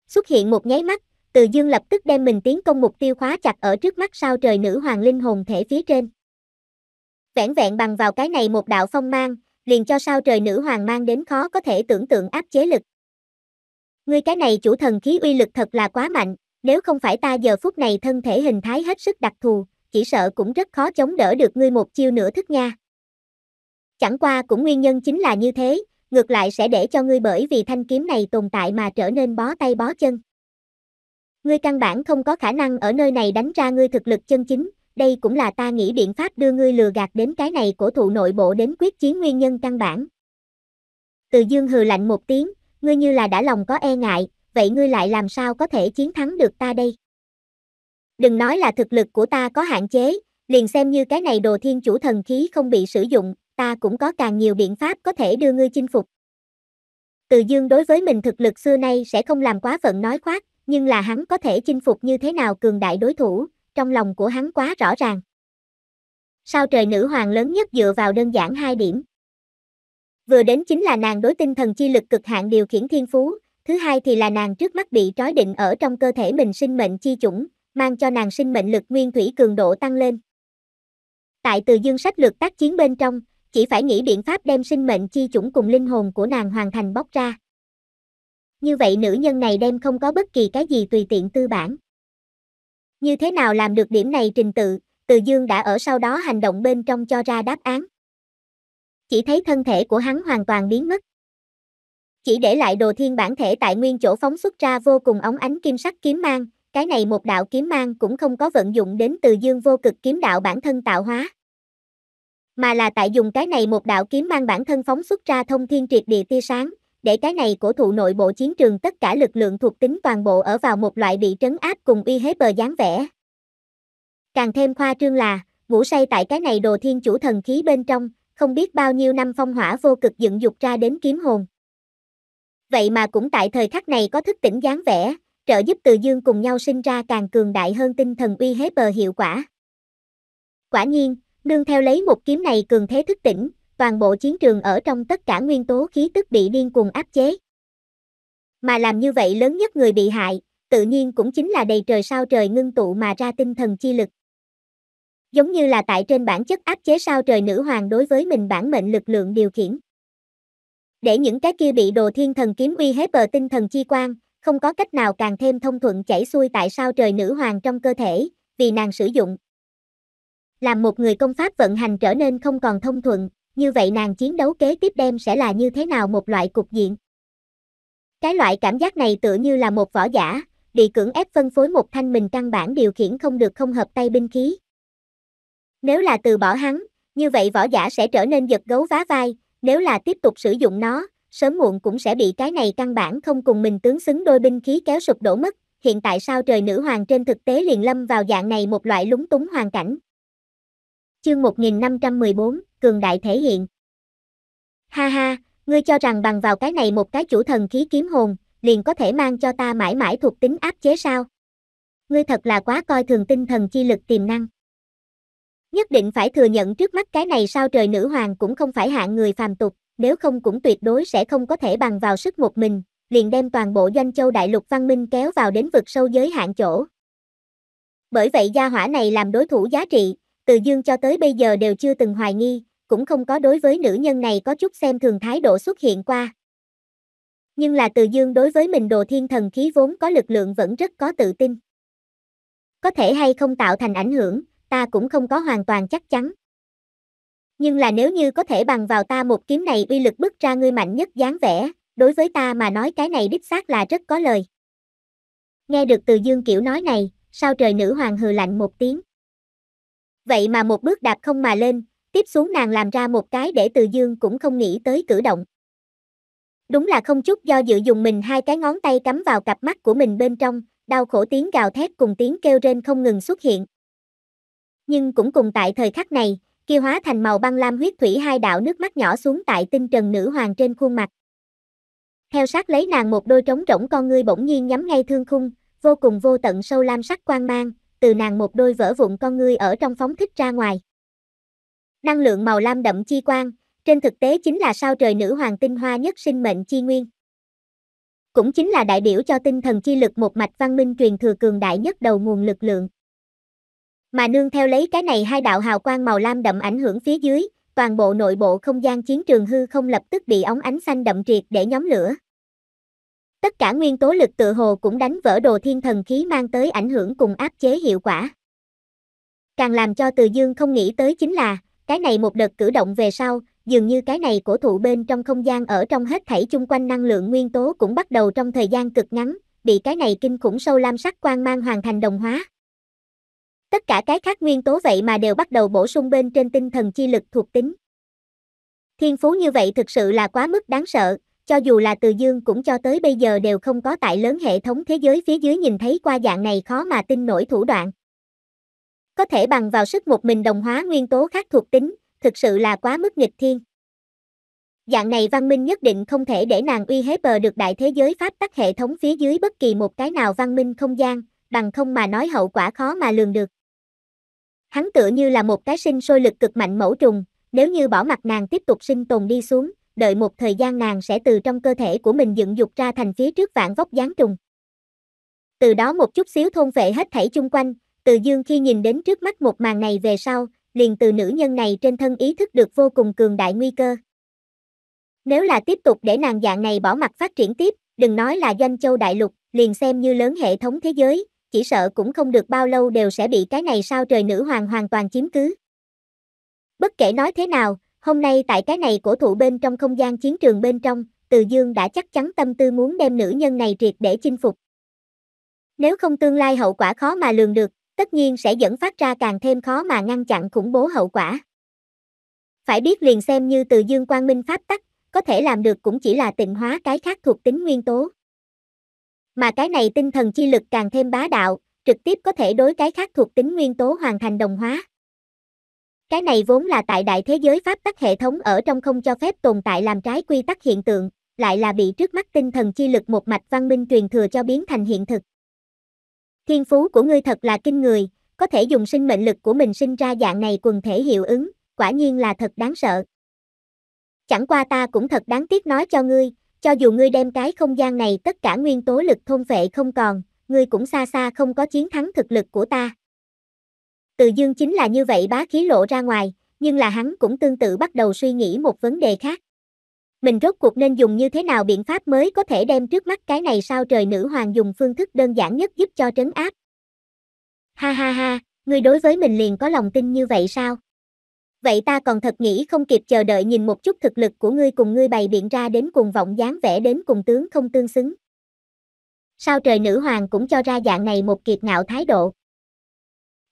Xuất hiện một nháy mắt, từ Dương lập tức đem mình tiến công mục tiêu khóa chặt ở trước mắt sao trời nữ hoàng linh hồn thể phía trên. Vẹn vẹn bằng vào cái này một đạo phong mang, liền cho sao trời nữ hoàng mang đến khó có thể tưởng tượng áp chế lực. Ngươi cái này chủ thần khí uy lực thật là quá mạnh, nếu không phải ta giờ phút này thân thể hình thái hết sức đặc thù, chỉ sợ cũng rất khó chống đỡ được ngươi một chiêu nửa thức nha. Chẳng qua cũng nguyên nhân chính là như thế, ngược lại sẽ để cho ngươi bởi vì thanh kiếm này tồn tại mà trở nên bó tay bó chân. Ngươi căn bản không có khả năng ở nơi này đánh ra ngươi thực lực chân chính, đây cũng là ta nghĩ biện pháp đưa ngươi lừa gạt đến cái này cổ thụ nội bộ đến quyết chiến nguyên nhân căn bản. Từ dương hừ lạnh một tiếng, ngươi như là đã lòng có e ngại, vậy ngươi lại làm sao có thể chiến thắng được ta đây? Đừng nói là thực lực của ta có hạn chế, liền xem như cái này đồ thiên chủ thần khí không bị sử dụng, ta cũng có càng nhiều biện pháp có thể đưa ngươi chinh phục. Từ dương đối với mình thực lực xưa nay sẽ không làm quá phận nói khoác, nhưng là hắn có thể chinh phục như thế nào cường đại đối thủ, trong lòng của hắn quá rõ ràng. Sao trời nữ hoàng lớn nhất dựa vào đơn giản hai điểm. Vừa đến chính là nàng đối tinh thần chi lực cực hạn điều khiển thiên phú, thứ hai thì là nàng trước mắt bị trói định ở trong cơ thể mình sinh mệnh chi chủng, mang cho nàng sinh mệnh lực nguyên thủy cường độ tăng lên. Tại từ dương sách lược tác chiến bên trong, chỉ phải nghĩ biện pháp đem sinh mệnh chi chủng cùng linh hồn của nàng hoàn thành bóc ra như vậy nữ nhân này đem không có bất kỳ cái gì tùy tiện tư bản. Như thế nào làm được điểm này trình tự, Từ Dương đã ở sau đó hành động bên trong cho ra đáp án. Chỉ thấy thân thể của hắn hoàn toàn biến mất. Chỉ để lại đồ thiên bản thể tại nguyên chỗ phóng xuất ra vô cùng ống ánh kim sắc kiếm mang, cái này một đạo kiếm mang cũng không có vận dụng đến Từ Dương vô cực kiếm đạo bản thân tạo hóa. Mà là tại dùng cái này một đạo kiếm mang bản thân phóng xuất ra thông thiên triệt địa tia sáng, để cái này cổ thụ nội bộ chiến trường tất cả lực lượng thuộc tính toàn bộ ở vào một loại bị trấn áp cùng uy hết bờ dáng vẻ. Càng thêm khoa trương là, ngủ say tại cái này đồ thiên chủ thần khí bên trong, không biết bao nhiêu năm phong hỏa vô cực dựng dục ra đến kiếm hồn. Vậy mà cũng tại thời khắc này có thức tỉnh dáng vẻ, trợ giúp từ dương cùng nhau sinh ra càng cường đại hơn tinh thần uy hết bờ hiệu quả. Quả nhiên, nương theo lấy một kiếm này cường thế thức tỉnh, toàn bộ chiến trường ở trong tất cả nguyên tố khí tức bị điên cuồng áp chế. Mà làm như vậy lớn nhất người bị hại, tự nhiên cũng chính là đầy trời sao trời ngưng tụ mà ra tinh thần chi lực. Giống như là tại trên bản chất áp chế sao trời nữ hoàng đối với mình bản mệnh lực lượng điều khiển. Để những cái kia bị đồ thiên thần kiếm uy hết bờ tinh thần chi quang, không có cách nào càng thêm thông thuận chảy xuôi tại sao trời nữ hoàng trong cơ thể, vì nàng sử dụng. Làm một người công pháp vận hành trở nên không còn thông thuận, như vậy nàng chiến đấu kế tiếp đem sẽ là như thế nào một loại cục diện. Cái loại cảm giác này tựa như là một võ giả, bị cưỡng ép phân phối một thanh mình căn bản điều khiển không được không hợp tay binh khí. Nếu là từ bỏ hắn, như vậy võ giả sẽ trở nên giật gấu vá vai, nếu là tiếp tục sử dụng nó, sớm muộn cũng sẽ bị cái này căn bản không cùng mình tướng xứng đôi binh khí kéo sụp đổ mất, hiện tại sao trời nữ hoàng trên thực tế liền lâm vào dạng này một loại lúng túng hoàn cảnh. Chương 1514 cường đại thể hiện. Ha ha, ngươi cho rằng bằng vào cái này một cái chủ thần khí kiếm hồn, liền có thể mang cho ta mãi mãi thuộc tính áp chế sao? Ngươi thật là quá coi thường tinh thần chi lực tiềm năng. Nhất định phải thừa nhận trước mắt cái này sao trời nữ hoàng cũng không phải hạng người phàm tục, nếu không cũng tuyệt đối sẽ không có thể bằng vào sức một mình, liền đem toàn bộ doanh châu đại lục văn minh kéo vào đến vực sâu giới hạn chỗ. Bởi vậy gia hỏa này làm đối thủ giá trị, từ dương cho tới bây giờ đều chưa từng hoài nghi, cũng không có đối với nữ nhân này có chút xem thường thái độ xuất hiện qua. Nhưng là từ dương đối với mình đồ thiên thần khí vốn có lực lượng vẫn rất có tự tin. Có thể hay không tạo thành ảnh hưởng, ta cũng không có hoàn toàn chắc chắn. Nhưng là nếu như có thể bằng vào ta một kiếm này uy lực bức ra ngươi mạnh nhất dáng vẻ, đối với ta mà nói cái này đích xác là rất có lời. Nghe được từ dương kiểu nói này, sao trời nữ hoàng hừ lạnh một tiếng. Vậy mà một bước đạp không mà lên, Tiếp xuống nàng làm ra một cái để từ dương cũng không nghĩ tới cử động. Đúng là không chút do dự dùng mình hai cái ngón tay cắm vào cặp mắt của mình bên trong, đau khổ tiếng gào thét cùng tiếng kêu rên không ngừng xuất hiện. Nhưng cũng cùng tại thời khắc này, kia hóa thành màu băng lam huyết thủy hai đạo nước mắt nhỏ xuống tại tinh trần nữ hoàng trên khuôn mặt. Theo sát lấy nàng một đôi trống rỗng con ngươi bỗng nhiên nhắm ngay thương khung, vô cùng vô tận sâu lam sắc quang mang, từ nàng một đôi vỡ vụn con ngươi ở trong phóng thích ra ngoài. Năng lượng màu lam đậm chi quang, trên thực tế chính là sao trời nữ hoàng tinh hoa nhất sinh mệnh chi nguyên. Cũng chính là đại biểu cho tinh thần chi lực một mạch văn minh truyền thừa cường đại nhất đầu nguồn lực lượng. Mà nương theo lấy cái này hai đạo hào quang màu lam đậm ảnh hưởng phía dưới, toàn bộ nội bộ không gian chiến trường hư không lập tức bị ống ánh xanh đậm triệt để nhóm lửa. Tất cả nguyên tố lực tự hồ cũng đánh vỡ đồ thiên thần khí mang tới ảnh hưởng cùng áp chế hiệu quả. Càng làm cho Từ Dương không nghĩ tới chính là, cái này một đợt cử động về sau, dường như cái này cổ thụ bên trong không gian ở trong hết thảy chung quanh năng lượng nguyên tố cũng bắt đầu trong thời gian cực ngắn, bị cái này kinh khủng sâu lam sắc quang mang hoàn thành đồng hóa. Tất cả cái khác nguyên tố vậy mà đều bắt đầu bổ sung bên trên tinh thần chi lực thuộc tính. Thiên phú như vậy thực sự là quá mức đáng sợ, cho dù là từ dương cũng cho tới bây giờ đều không có tại lớn hệ thống thế giới phía dưới nhìn thấy qua dạng này khó mà tin nổi thủ đoạn. Có thể bằng vào sức một mình đồng hóa nguyên tố khác thuộc tính, thực sự là quá mức nghịch thiên. Dạng này văn minh nhất định không thể để nàng uy hiếp bờ được đại thế giới pháp tắc hệ thống phía dưới bất kỳ một cái nào văn minh không gian, bằng không mà nói hậu quả khó mà lường được. Hắn tựa như là một cái sinh sôi lực cực mạnh mẫu trùng, nếu như bỏ mặt nàng tiếp tục sinh tồn đi xuống, đợi một thời gian nàng sẽ từ trong cơ thể của mình dựng dục ra thành phía trước vạn vóc gián trùng. Từ đó một chút xíu thôn vệ hết thảy chung quanh, từ dương khi nhìn đến trước mắt một màn này về sau, liền từ nữ nhân này trên thân ý thức được vô cùng cường đại nguy cơ. Nếu là tiếp tục để nàng dạng này bỏ mặt phát triển tiếp, đừng nói là doanh châu đại lục, liền xem như lớn hệ thống thế giới, chỉ sợ cũng không được bao lâu đều sẽ bị cái này sao trời nữ hoàng hoàn toàn chiếm cứ. Bất kể nói thế nào, hôm nay tại cái này cổ thụ bên trong không gian chiến trường bên trong, Từ Dương đã chắc chắn tâm tư muốn đem nữ nhân này triệt để chinh phục. Nếu không tương lai hậu quả khó mà lường được, tất nhiên sẽ dẫn phát ra càng thêm khó mà ngăn chặn khủng bố hậu quả. Phải biết liền xem như từ dương quang minh pháp tắc, có thể làm được cũng chỉ là tịnh hóa cái khác thuộc tính nguyên tố. Mà cái này tinh thần chi lực càng thêm bá đạo, trực tiếp có thể đối cái khác thuộc tính nguyên tố hoàn thành đồng hóa. Cái này vốn là tại đại thế giới pháp tắc hệ thống ở trong không cho phép tồn tại làm trái quy tắc hiện tượng, lại là bị trước mắt tinh thần chi lực một mạch văn minh truyền thừa cho biến thành hiện thực. Thiên phú của ngươi thật là kinh người, có thể dùng sinh mệnh lực của mình sinh ra dạng này quần thể hiệu ứng, quả nhiên là thật đáng sợ. Chẳng qua ta cũng thật đáng tiếc nói cho ngươi, cho dù ngươi đem cái không gian này tất cả nguyên tố lực thôn vệ không còn, ngươi cũng xa xa không có chiến thắng thực lực của ta. Từ dương chính là như vậy bá khí lộ ra ngoài, nhưng là hắn cũng tương tự bắt đầu suy nghĩ một vấn đề khác mình rốt cuộc nên dùng như thế nào biện pháp mới có thể đem trước mắt cái này sao trời nữ hoàng dùng phương thức đơn giản nhất giúp cho trấn áp. Ha ha ha, ngươi đối với mình liền có lòng tin như vậy sao? Vậy ta còn thật nghĩ không kịp chờ đợi nhìn một chút thực lực của ngươi cùng ngươi bày biện ra đến cùng vọng dáng vẽ đến cùng tướng không tương xứng. Sao trời nữ hoàng cũng cho ra dạng này một kiệt ngạo thái độ.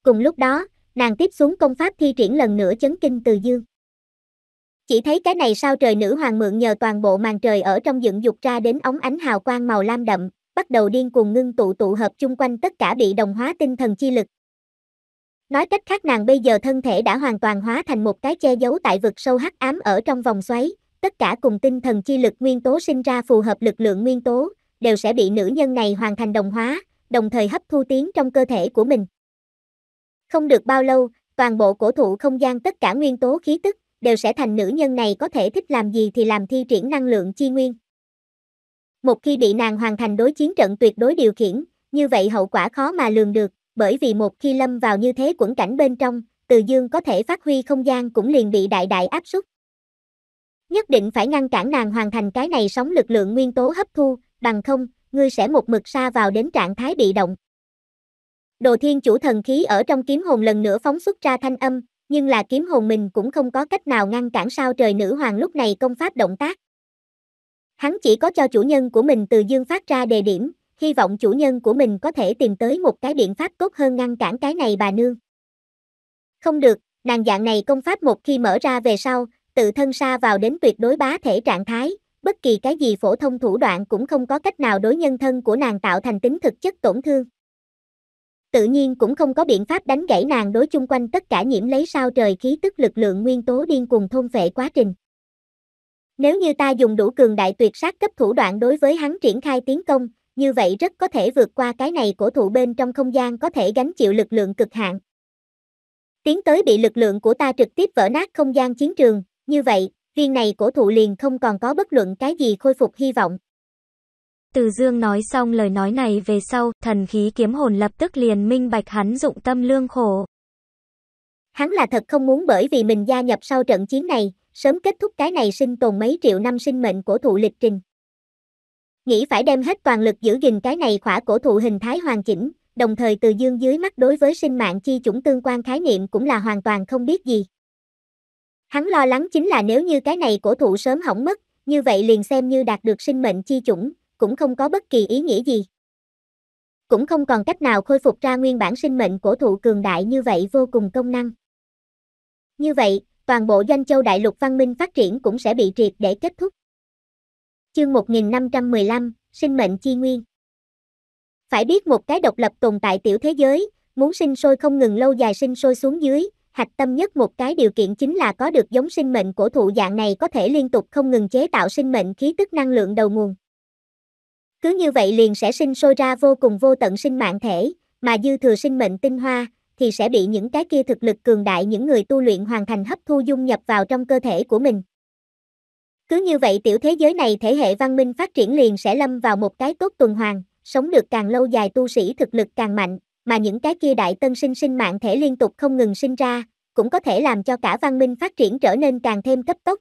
Cùng lúc đó, nàng tiếp xuống công pháp thi triển lần nữa chấn kinh từ dương. Chỉ thấy cái này sao trời nữ hoàng mượn nhờ toàn bộ màn trời ở trong dựng dục ra đến ống ánh hào quang màu lam đậm, bắt đầu điên cuồng ngưng tụ tụ hợp chung quanh tất cả bị đồng hóa tinh thần chi lực. Nói cách khác nàng bây giờ thân thể đã hoàn toàn hóa thành một cái che giấu tại vực sâu hắc ám ở trong vòng xoáy, tất cả cùng tinh thần chi lực nguyên tố sinh ra phù hợp lực lượng nguyên tố, đều sẽ bị nữ nhân này hoàn thành đồng hóa, đồng thời hấp thu tiến trong cơ thể của mình. Không được bao lâu, toàn bộ cổ thụ không gian tất cả nguyên tố khí tức, đều sẽ thành nữ nhân này có thể thích làm gì thì làm thi triển năng lượng chi nguyên. Một khi bị nàng hoàn thành đối chiến trận tuyệt đối điều khiển, như vậy hậu quả khó mà lường được, bởi vì một khi lâm vào như thế quẩn cảnh bên trong, Từ Dương có thể phát huy không gian cũng liền bị đại đại áp suất. Nhất định phải ngăn cản nàng hoàn thành cái này sóng lực lượng nguyên tố hấp thu, bằng không, ngươi sẽ một mực xa vào đến trạng thái bị động. Đồ thiên chủ thần khí ở trong kiếm hồn lần nữa phóng xuất ra thanh âm, nhưng là kiếm hồn mình cũng không có cách nào ngăn cản sao trời nữ hoàng lúc này công pháp động tác. Hắn chỉ có cho chủ nhân của mình từ dương phát ra đề điểm, hy vọng chủ nhân của mình có thể tìm tới một cái biện pháp tốt hơn ngăn cản cái này bà nương. Không được, nàng dạng này công pháp một khi mở ra về sau, tự thân xa vào đến tuyệt đối bá thể trạng thái, bất kỳ cái gì phổ thông thủ đoạn cũng không có cách nào đối nhân thân của nàng tạo thành tính thực chất tổn thương tự nhiên cũng không có biện pháp đánh gãy nàng đối chung quanh tất cả nhiễm lấy sao trời khí tức lực lượng nguyên tố điên cùng thôn phệ quá trình. Nếu như ta dùng đủ cường đại tuyệt sát cấp thủ đoạn đối với hắn triển khai tiến công, như vậy rất có thể vượt qua cái này cổ thụ bên trong không gian có thể gánh chịu lực lượng cực hạn. Tiến tới bị lực lượng của ta trực tiếp vỡ nát không gian chiến trường, như vậy, viên này cổ thụ liền không còn có bất luận cái gì khôi phục hy vọng. Từ Dương nói xong lời nói này về sau, thần khí kiếm hồn lập tức liền minh bạch hắn dụng tâm lương khổ. Hắn là thật không muốn bởi vì mình gia nhập sau trận chiến này, sớm kết thúc cái này sinh tồn mấy triệu năm sinh mệnh cổ thụ lịch trình. Nghĩ phải đem hết toàn lực giữ gìn cái này khỏa cổ thụ hình thái hoàn chỉnh, đồng thời từ dương dưới mắt đối với sinh mạng chi chủng tương quan khái niệm cũng là hoàn toàn không biết gì. Hắn lo lắng chính là nếu như cái này cổ thụ sớm hỏng mất, như vậy liền xem như đạt được sinh mệnh chi chủng, cũng không có bất kỳ ý nghĩa gì. Cũng không còn cách nào khôi phục ra nguyên bản sinh mệnh cổ thụ cường đại như vậy vô cùng công năng. Như vậy, toàn bộ doanh châu đại lục văn minh phát triển cũng sẽ bị triệt để kết thúc. Chương 1515, Sinh mệnh chi nguyên Phải biết một cái độc lập tồn tại tiểu thế giới, muốn sinh sôi không ngừng lâu dài sinh sôi xuống dưới, hạch tâm nhất một cái điều kiện chính là có được giống sinh mệnh cổ thụ dạng này có thể liên tục không ngừng chế tạo sinh mệnh khí tức năng lượng đầu nguồn. Cứ như vậy liền sẽ sinh sôi ra vô cùng vô tận sinh mạng thể, mà dư thừa sinh mệnh tinh hoa, thì sẽ bị những cái kia thực lực cường đại những người tu luyện hoàn thành hấp thu dung nhập vào trong cơ thể của mình. Cứ như vậy tiểu thế giới này thể hệ văn minh phát triển liền sẽ lâm vào một cái tốt tuần hoàn, sống được càng lâu dài tu sĩ thực lực càng mạnh, mà những cái kia đại tân sinh sinh mạng thể liên tục không ngừng sinh ra, cũng có thể làm cho cả văn minh phát triển trở nên càng thêm cấp tốc,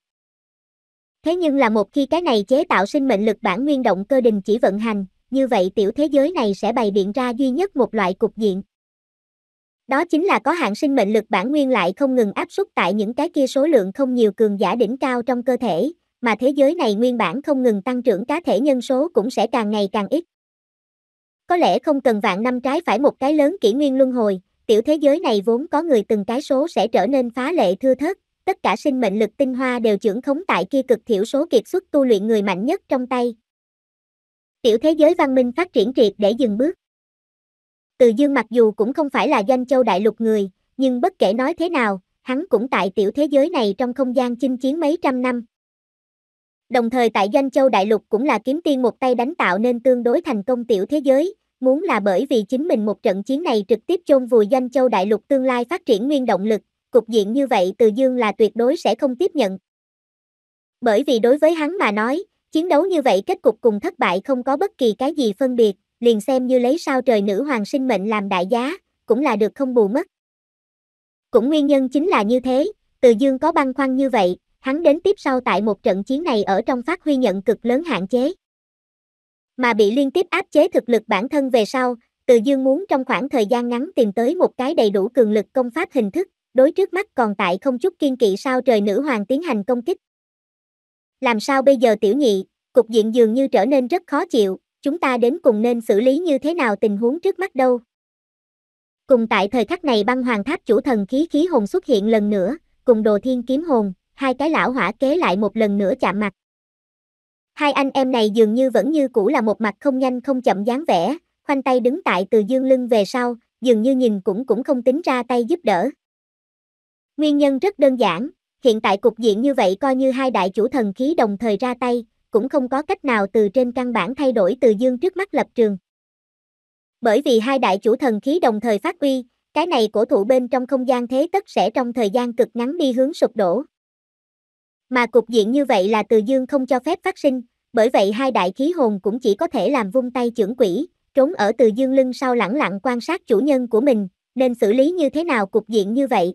Thế nhưng là một khi cái này chế tạo sinh mệnh lực bản nguyên động cơ đình chỉ vận hành, như vậy tiểu thế giới này sẽ bày biện ra duy nhất một loại cục diện. Đó chính là có hạn sinh mệnh lực bản nguyên lại không ngừng áp suất tại những cái kia số lượng không nhiều cường giả đỉnh cao trong cơ thể, mà thế giới này nguyên bản không ngừng tăng trưởng cá thể nhân số cũng sẽ càng ngày càng ít. Có lẽ không cần vạn năm trái phải một cái lớn kỷ nguyên luân hồi, tiểu thế giới này vốn có người từng cái số sẽ trở nên phá lệ thưa thớt, tất cả sinh mệnh lực tinh hoa đều trưởng khống tại kia cực thiểu số kiệt xuất tu luyện người mạnh nhất trong tay. Tiểu thế giới văn minh phát triển triệt để dừng bước. Từ Dương mặc dù cũng không phải là doanh châu đại lục người, nhưng bất kể nói thế nào, hắn cũng tại tiểu thế giới này trong không gian chinh chiến mấy trăm năm. Đồng thời tại doanh châu đại lục cũng là kiếm tiên một tay đánh tạo nên tương đối thành công tiểu thế giới, muốn là bởi vì chính mình một trận chiến này trực tiếp chôn vùi doanh châu đại lục tương lai phát triển nguyên động lực, cục diện như vậy Từ Dương là tuyệt đối sẽ không tiếp nhận. Bởi vì đối với hắn mà nói, chiến đấu như vậy kết cục cùng thất bại không có bất kỳ cái gì phân biệt, liền xem như lấy sao trời nữ hoàng sinh mệnh làm đại giá, cũng là được không bù mất. Cũng nguyên nhân chính là như thế, Từ Dương có băn khoăn như vậy, hắn đến tiếp sau tại một trận chiến này ở trong phát huy nhận cực lớn hạn chế. Mà bị liên tiếp áp chế thực lực bản thân về sau, Từ Dương muốn trong khoảng thời gian ngắn tìm tới một cái đầy đủ cường lực công pháp hình thức, đối trước mắt còn tại không chút kiên kỵ sao trời nữ hoàng tiến hành công kích. Làm sao bây giờ tiểu nhị, cục diện dường như trở nên rất khó chịu, chúng ta đến cùng nên xử lý như thế nào tình huống trước mắt đâu. Cùng tại thời khắc này băng hoàng tháp chủ thần khí khí hồn xuất hiện lần nữa, cùng đồ thiên kiếm hồn, hai cái lão hỏa kế lại một lần nữa chạm mặt. Hai anh em này dường như vẫn như cũ là một mặt không nhanh không chậm dáng vẻ, khoanh tay đứng tại từ dương lưng về sau, dường như nhìn cũng cũng không tính ra tay giúp đỡ. Nguyên nhân rất đơn giản, hiện tại cục diện như vậy coi như hai đại chủ thần khí đồng thời ra tay, cũng không có cách nào từ trên căn bản thay đổi từ dương trước mắt lập trường. Bởi vì hai đại chủ thần khí đồng thời phát uy, cái này cổ thụ bên trong không gian thế tất sẽ trong thời gian cực ngắn đi hướng sụp đổ. Mà cục diện như vậy là từ dương không cho phép phát sinh, bởi vậy hai đại khí hồn cũng chỉ có thể làm vung tay trưởng quỷ, trốn ở từ dương lưng sau lẳng lặng quan sát chủ nhân của mình, nên xử lý như thế nào cục diện như vậy.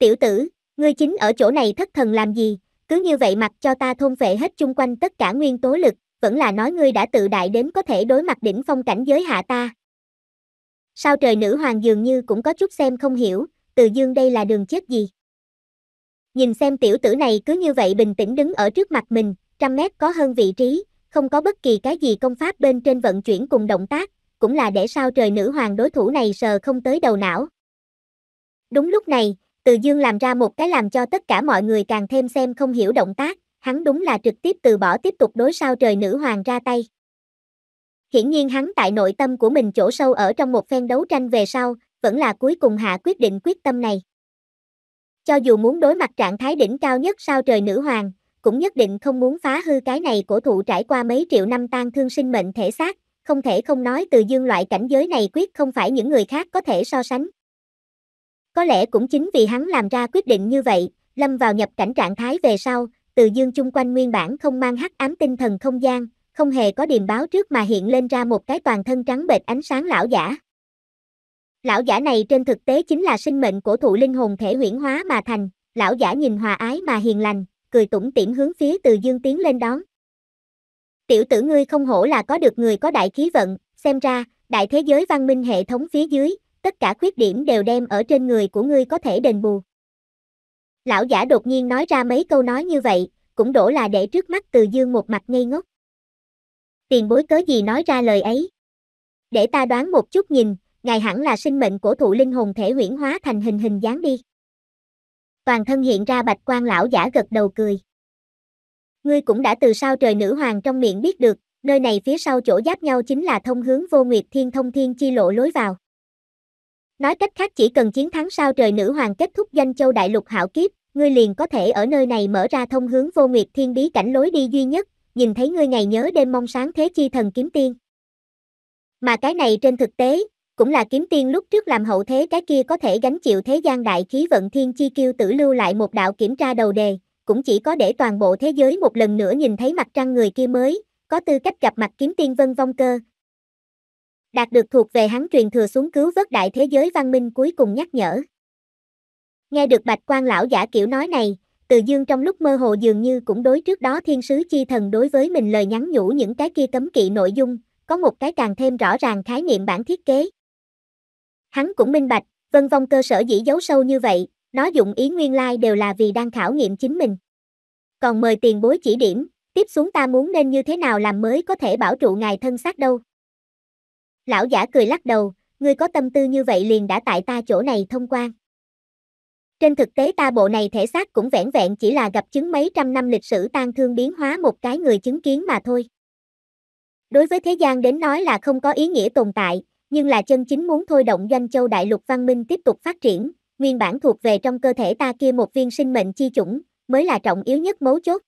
Tiểu tử, ngươi chính ở chỗ này thất thần làm gì, cứ như vậy mặc cho ta thôn vệ hết chung quanh tất cả nguyên tố lực, vẫn là nói ngươi đã tự đại đến có thể đối mặt đỉnh phong cảnh giới hạ ta. Sao trời nữ hoàng dường như cũng có chút xem không hiểu, từ dương đây là đường chết gì? Nhìn xem tiểu tử này cứ như vậy bình tĩnh đứng ở trước mặt mình, trăm mét có hơn vị trí, không có bất kỳ cái gì công pháp bên trên vận chuyển cùng động tác, cũng là để sao trời nữ hoàng đối thủ này sờ không tới đầu não. Đúng lúc này, từ Dương làm ra một cái làm cho tất cả mọi người càng thêm xem không hiểu động tác, hắn đúng là trực tiếp từ bỏ tiếp tục đối sao trời nữ hoàng ra tay. Hiển nhiên hắn tại nội tâm của mình chỗ sâu ở trong một phen đấu tranh về sau, vẫn là cuối cùng hạ quyết định quyết tâm này. Cho dù muốn đối mặt trạng thái đỉnh cao nhất sao trời nữ hoàng, cũng nhất định không muốn phá hư cái này cổ thụ trải qua mấy triệu năm tan thương sinh mệnh thể xác, không thể không nói từ dương loại cảnh giới này quyết không phải những người khác có thể so sánh. Có lẽ cũng chính vì hắn làm ra quyết định như vậy, lâm vào nhập cảnh trạng thái về sau, từ dương chung quanh nguyên bản không mang hắc ám tinh thần không gian, không hề có điềm báo trước mà hiện lên ra một cái toàn thân trắng bệt ánh sáng lão giả. Lão giả này trên thực tế chính là sinh mệnh của thụ linh hồn thể huyển hóa mà thành, lão giả nhìn hòa ái mà hiền lành, cười tủm tỉm hướng phía từ dương tiến lên đón. Tiểu tử ngươi không hổ là có được người có đại khí vận, xem ra, đại thế giới văn minh hệ thống phía dưới, tất cả khuyết điểm đều đem ở trên người của ngươi có thể đền bù. Lão giả đột nhiên nói ra mấy câu nói như vậy, cũng đổ là để trước mắt từ dương một mặt ngây ngốc. Tiền bối cớ gì nói ra lời ấy? Để ta đoán một chút nhìn, ngài hẳn là sinh mệnh của thụ linh hồn thể huyển hóa thành hình hình dáng đi. Toàn thân hiện ra bạch quan lão giả gật đầu cười. Ngươi cũng đã từ sao trời nữ hoàng trong miệng biết được, nơi này phía sau chỗ giáp nhau chính là thông hướng vô nguyệt thiên thông thiên chi lộ lối vào. Nói cách khác chỉ cần chiến thắng sao trời nữ hoàng kết thúc danh châu đại lục hảo kiếp, ngươi liền có thể ở nơi này mở ra thông hướng vô nguyệt thiên bí cảnh lối đi duy nhất, nhìn thấy ngươi ngày nhớ đêm mong sáng thế chi thần kiếm tiên. Mà cái này trên thực tế, cũng là kiếm tiên lúc trước làm hậu thế cái kia có thể gánh chịu thế gian đại khí vận thiên chi kiêu tử lưu lại một đạo kiểm tra đầu đề, cũng chỉ có để toàn bộ thế giới một lần nữa nhìn thấy mặt trăng người kia mới, có tư cách gặp mặt kiếm tiên vân vong cơ, đạt được thuộc về hắn truyền thừa xuống cứu vớt đại thế giới văn minh cuối cùng nhắc nhở. Nghe được bạch quan lão giả kiểu nói này, từ dương trong lúc mơ hồ dường như cũng đối trước đó thiên sứ chi thần đối với mình lời nhắn nhủ những cái kia cấm kỵ nội dung, có một cái càng thêm rõ ràng khái niệm bản thiết kế. Hắn cũng minh bạch, vân vong cơ sở dĩ giấu sâu như vậy, nó dụng ý nguyên lai like đều là vì đang khảo nghiệm chính mình. Còn mời tiền bối chỉ điểm, tiếp xuống ta muốn nên như thế nào làm mới có thể bảo trụ ngài thân xác đâu. Lão giả cười lắc đầu, ngươi có tâm tư như vậy liền đã tại ta chỗ này thông quan. Trên thực tế ta bộ này thể xác cũng vẹn vẹn chỉ là gặp chứng mấy trăm năm lịch sử tan thương biến hóa một cái người chứng kiến mà thôi. Đối với thế gian đến nói là không có ý nghĩa tồn tại, nhưng là chân chính muốn thôi động doanh châu đại lục văn minh tiếp tục phát triển, nguyên bản thuộc về trong cơ thể ta kia một viên sinh mệnh chi chủng, mới là trọng yếu nhất mấu chốt.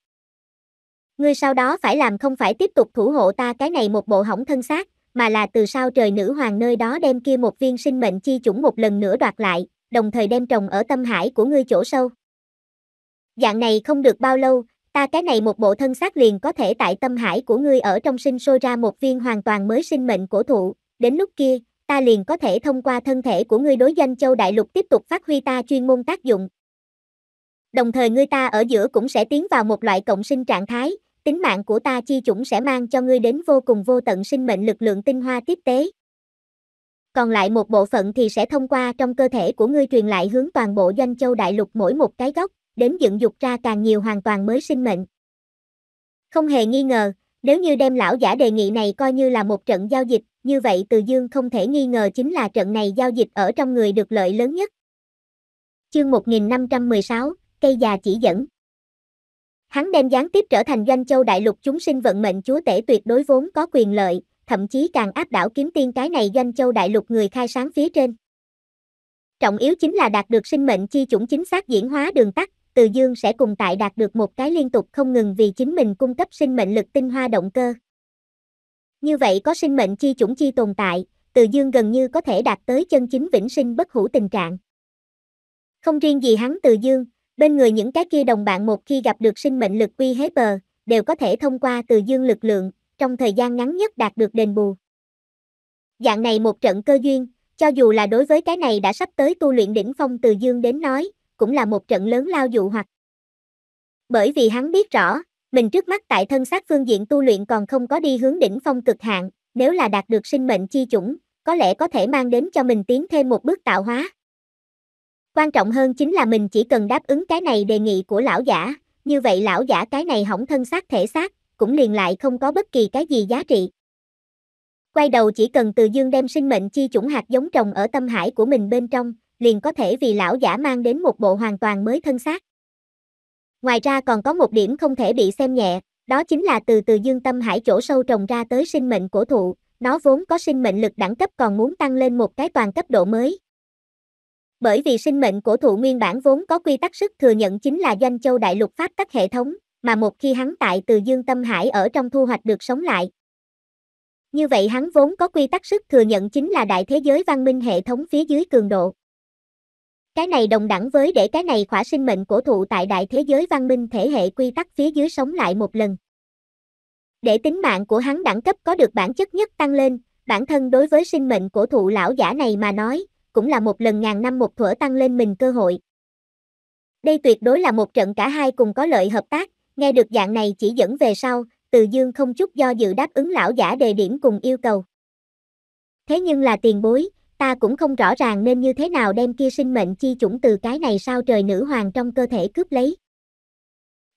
Ngươi sau đó phải làm không phải tiếp tục thủ hộ ta cái này một bộ hỏng thân xác, mà là từ sao trời nữ hoàng nơi đó đem kia một viên sinh mệnh chi chủng một lần nữa đoạt lại, đồng thời đem trồng ở tâm hải của ngươi chỗ sâu. Dạng này không được bao lâu, ta cái này một bộ thân xác liền có thể tại tâm hải của ngươi ở trong sinh sôi ra một viên hoàn toàn mới sinh mệnh cổ thụ, đến lúc kia, ta liền có thể thông qua thân thể của ngươi đối danh châu đại lục tiếp tục phát huy ta chuyên môn tác dụng. Đồng thời ngươi ta ở giữa cũng sẽ tiến vào một loại cộng sinh trạng thái, tính mạng của ta chi chủng sẽ mang cho ngươi đến vô cùng vô tận sinh mệnh lực lượng tinh hoa tiếp tế. Còn lại một bộ phận thì sẽ thông qua trong cơ thể của ngươi truyền lại hướng toàn bộ doanh châu đại lục mỗi một cái góc, đến dựng dục ra càng nhiều hoàn toàn mới sinh mệnh. Không hề nghi ngờ, nếu như đem lão giả đề nghị này coi như là một trận giao dịch, như vậy Từ Dương không thể nghi ngờ chính là trận này giao dịch ở trong người được lợi lớn nhất. Chương 1516, cây già chỉ dẫn. Hắn đem gián tiếp trở thành doanh châu đại lục chúng sinh vận mệnh chúa tể tuyệt đối vốn có quyền lợi, thậm chí càng áp đảo kiếm tiên cái này doanh châu đại lục người khai sáng phía trên. Trọng yếu chính là đạt được sinh mệnh chi chủng chính xác diễn hóa đường tắt, từ dương sẽ cùng tại đạt được một cái liên tục không ngừng vì chính mình cung cấp sinh mệnh lực tinh hoa động cơ. Như vậy có sinh mệnh chi chủng chi tồn tại, từ dương gần như có thể đạt tới chân chính vĩnh sinh bất hủ tình trạng. Không riêng gì hắn từ dương, Bên người những cái kia đồng bạn một khi gặp được sinh mệnh lực quy hế bờ, đều có thể thông qua từ dương lực lượng, trong thời gian ngắn nhất đạt được đền bù. Dạng này một trận cơ duyên, cho dù là đối với cái này đã sắp tới tu luyện đỉnh phong từ dương đến nói, cũng là một trận lớn lao dụ hoặc. Bởi vì hắn biết rõ, mình trước mắt tại thân xác phương diện tu luyện còn không có đi hướng đỉnh phong cực hạn, nếu là đạt được sinh mệnh chi chủng, có lẽ có thể mang đến cho mình tiến thêm một bước tạo hóa, Quan trọng hơn chính là mình chỉ cần đáp ứng cái này đề nghị của lão giả, như vậy lão giả cái này hỏng thân xác thể xác, cũng liền lại không có bất kỳ cái gì giá trị. Quay đầu chỉ cần từ dương đem sinh mệnh chi chủng hạt giống trồng ở tâm hải của mình bên trong, liền có thể vì lão giả mang đến một bộ hoàn toàn mới thân xác. Ngoài ra còn có một điểm không thể bị xem nhẹ, đó chính là từ từ dương tâm hải chỗ sâu trồng ra tới sinh mệnh cổ thụ, nó vốn có sinh mệnh lực đẳng cấp còn muốn tăng lên một cái toàn cấp độ mới, bởi vì sinh mệnh của thụ nguyên bản vốn có quy tắc sức thừa nhận chính là doanh châu đại lục pháp tắc hệ thống, mà một khi hắn tại từ dương tâm hải ở trong thu hoạch được sống lại. Như vậy hắn vốn có quy tắc sức thừa nhận chính là đại thế giới văn minh hệ thống phía dưới cường độ. Cái này đồng đẳng với để cái này khỏa sinh mệnh của thụ tại đại thế giới văn minh thể hệ quy tắc phía dưới sống lại một lần. Để tính mạng của hắn đẳng cấp có được bản chất nhất tăng lên, bản thân đối với sinh mệnh của thụ lão giả này mà nói, cũng là một lần ngàn năm một thuở tăng lên mình cơ hội. Đây tuyệt đối là một trận cả hai cùng có lợi hợp tác, nghe được dạng này chỉ dẫn về sau, Từ Dương không chút do dự đáp ứng lão giả đề điểm cùng yêu cầu. Thế nhưng là tiền bối, ta cũng không rõ ràng nên như thế nào đem kia sinh mệnh chi chủng từ cái này sao trời nữ hoàng trong cơ thể cướp lấy.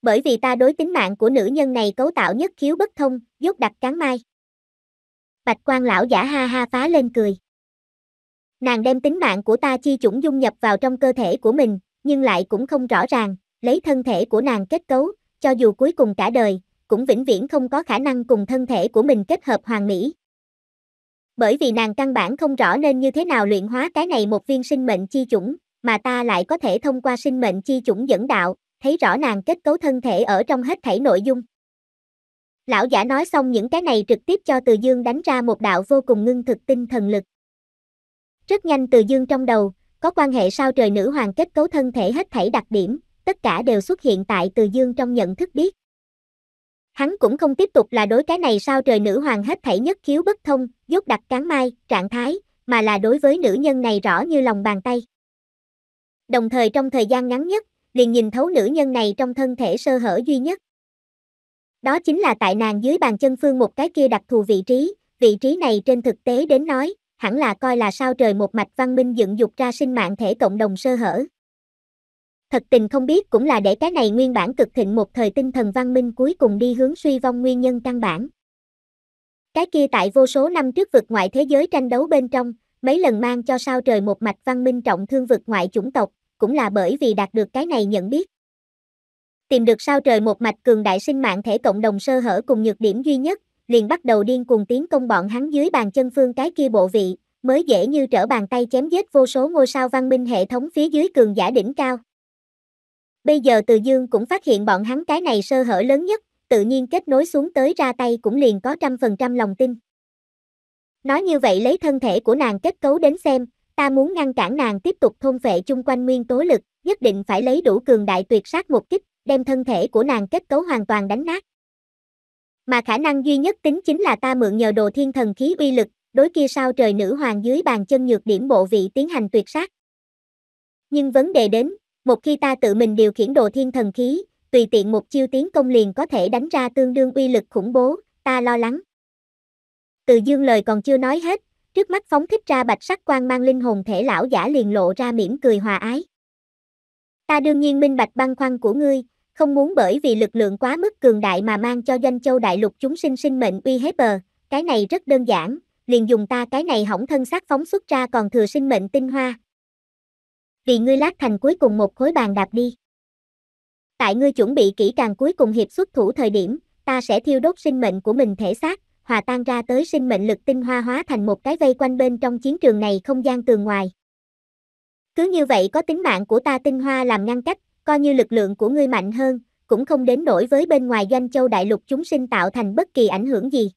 Bởi vì ta đối tính mạng của nữ nhân này cấu tạo nhất khiếu bất thông, dốt đặc cán mai. Bạch quan lão giả ha ha phá lên cười nàng đem tính mạng của ta chi chủng dung nhập vào trong cơ thể của mình, nhưng lại cũng không rõ ràng, lấy thân thể của nàng kết cấu, cho dù cuối cùng cả đời, cũng vĩnh viễn không có khả năng cùng thân thể của mình kết hợp hoàn mỹ. Bởi vì nàng căn bản không rõ nên như thế nào luyện hóa cái này một viên sinh mệnh chi chủng, mà ta lại có thể thông qua sinh mệnh chi chủng dẫn đạo, thấy rõ nàng kết cấu thân thể ở trong hết thảy nội dung. Lão giả nói xong những cái này trực tiếp cho Từ Dương đánh ra một đạo vô cùng ngưng thực tinh thần lực. Rất nhanh từ dương trong đầu, có quan hệ sao trời nữ hoàng kết cấu thân thể hết thảy đặc điểm, tất cả đều xuất hiện tại từ dương trong nhận thức biết. Hắn cũng không tiếp tục là đối cái này sao trời nữ hoàng hết thảy nhất khiếu bất thông, dốt đặc cán mai, trạng thái, mà là đối với nữ nhân này rõ như lòng bàn tay. Đồng thời trong thời gian ngắn nhất, liền nhìn thấu nữ nhân này trong thân thể sơ hở duy nhất. Đó chính là tại nàng dưới bàn chân phương một cái kia đặc thù vị trí, vị trí này trên thực tế đến nói, hẳn là coi là sao trời một mạch văn minh dựng dục ra sinh mạng thể cộng đồng sơ hở. Thật tình không biết cũng là để cái này nguyên bản cực thịnh một thời tinh thần văn minh cuối cùng đi hướng suy vong nguyên nhân căn bản. Cái kia tại vô số năm trước vực ngoại thế giới tranh đấu bên trong, mấy lần mang cho sao trời một mạch văn minh trọng thương vực ngoại chủng tộc, cũng là bởi vì đạt được cái này nhận biết. Tìm được sao trời một mạch cường đại sinh mạng thể cộng đồng sơ hở cùng nhược điểm duy nhất, liền bắt đầu điên cuồng tiến công bọn hắn dưới bàn chân phương cái kia bộ vị, mới dễ như trở bàn tay chém giết vô số ngôi sao văn minh hệ thống phía dưới cường giả đỉnh cao. Bây giờ Từ Dương cũng phát hiện bọn hắn cái này sơ hở lớn nhất, tự nhiên kết nối xuống tới ra tay cũng liền có trăm phần trăm lòng tin. Nói như vậy lấy thân thể của nàng kết cấu đến xem, ta muốn ngăn cản nàng tiếp tục thôn vệ chung quanh nguyên tố lực, nhất định phải lấy đủ cường đại tuyệt sát một kích, đem thân thể của nàng kết cấu hoàn toàn đánh nát mà khả năng duy nhất tính chính là ta mượn nhờ đồ thiên thần khí uy lực, đối kia sao trời nữ hoàng dưới bàn chân nhược điểm bộ vị tiến hành tuyệt sát. Nhưng vấn đề đến, một khi ta tự mình điều khiển đồ thiên thần khí, tùy tiện một chiêu tiến công liền có thể đánh ra tương đương uy lực khủng bố, ta lo lắng. Từ dương lời còn chưa nói hết, trước mắt phóng thích ra bạch sắc quang mang linh hồn thể lão giả liền lộ ra mỉm cười hòa ái. Ta đương nhiên minh bạch băng khoăn của ngươi, không muốn bởi vì lực lượng quá mức cường đại mà mang cho doanh châu đại lục chúng sinh sinh mệnh uy hết bờ, cái này rất đơn giản, liền dùng ta cái này hỏng thân xác phóng xuất ra còn thừa sinh mệnh tinh hoa. Vì ngươi lát thành cuối cùng một khối bàn đạp đi. Tại ngươi chuẩn bị kỹ càng cuối cùng hiệp xuất thủ thời điểm, ta sẽ thiêu đốt sinh mệnh của mình thể xác, hòa tan ra tới sinh mệnh lực tinh hoa hóa thành một cái vây quanh bên trong chiến trường này không gian tường ngoài. Cứ như vậy có tính mạng của ta tinh hoa làm ngăn cách, coi như lực lượng của ngươi mạnh hơn, cũng không đến nổi với bên ngoài doanh châu đại lục chúng sinh tạo thành bất kỳ ảnh hưởng gì.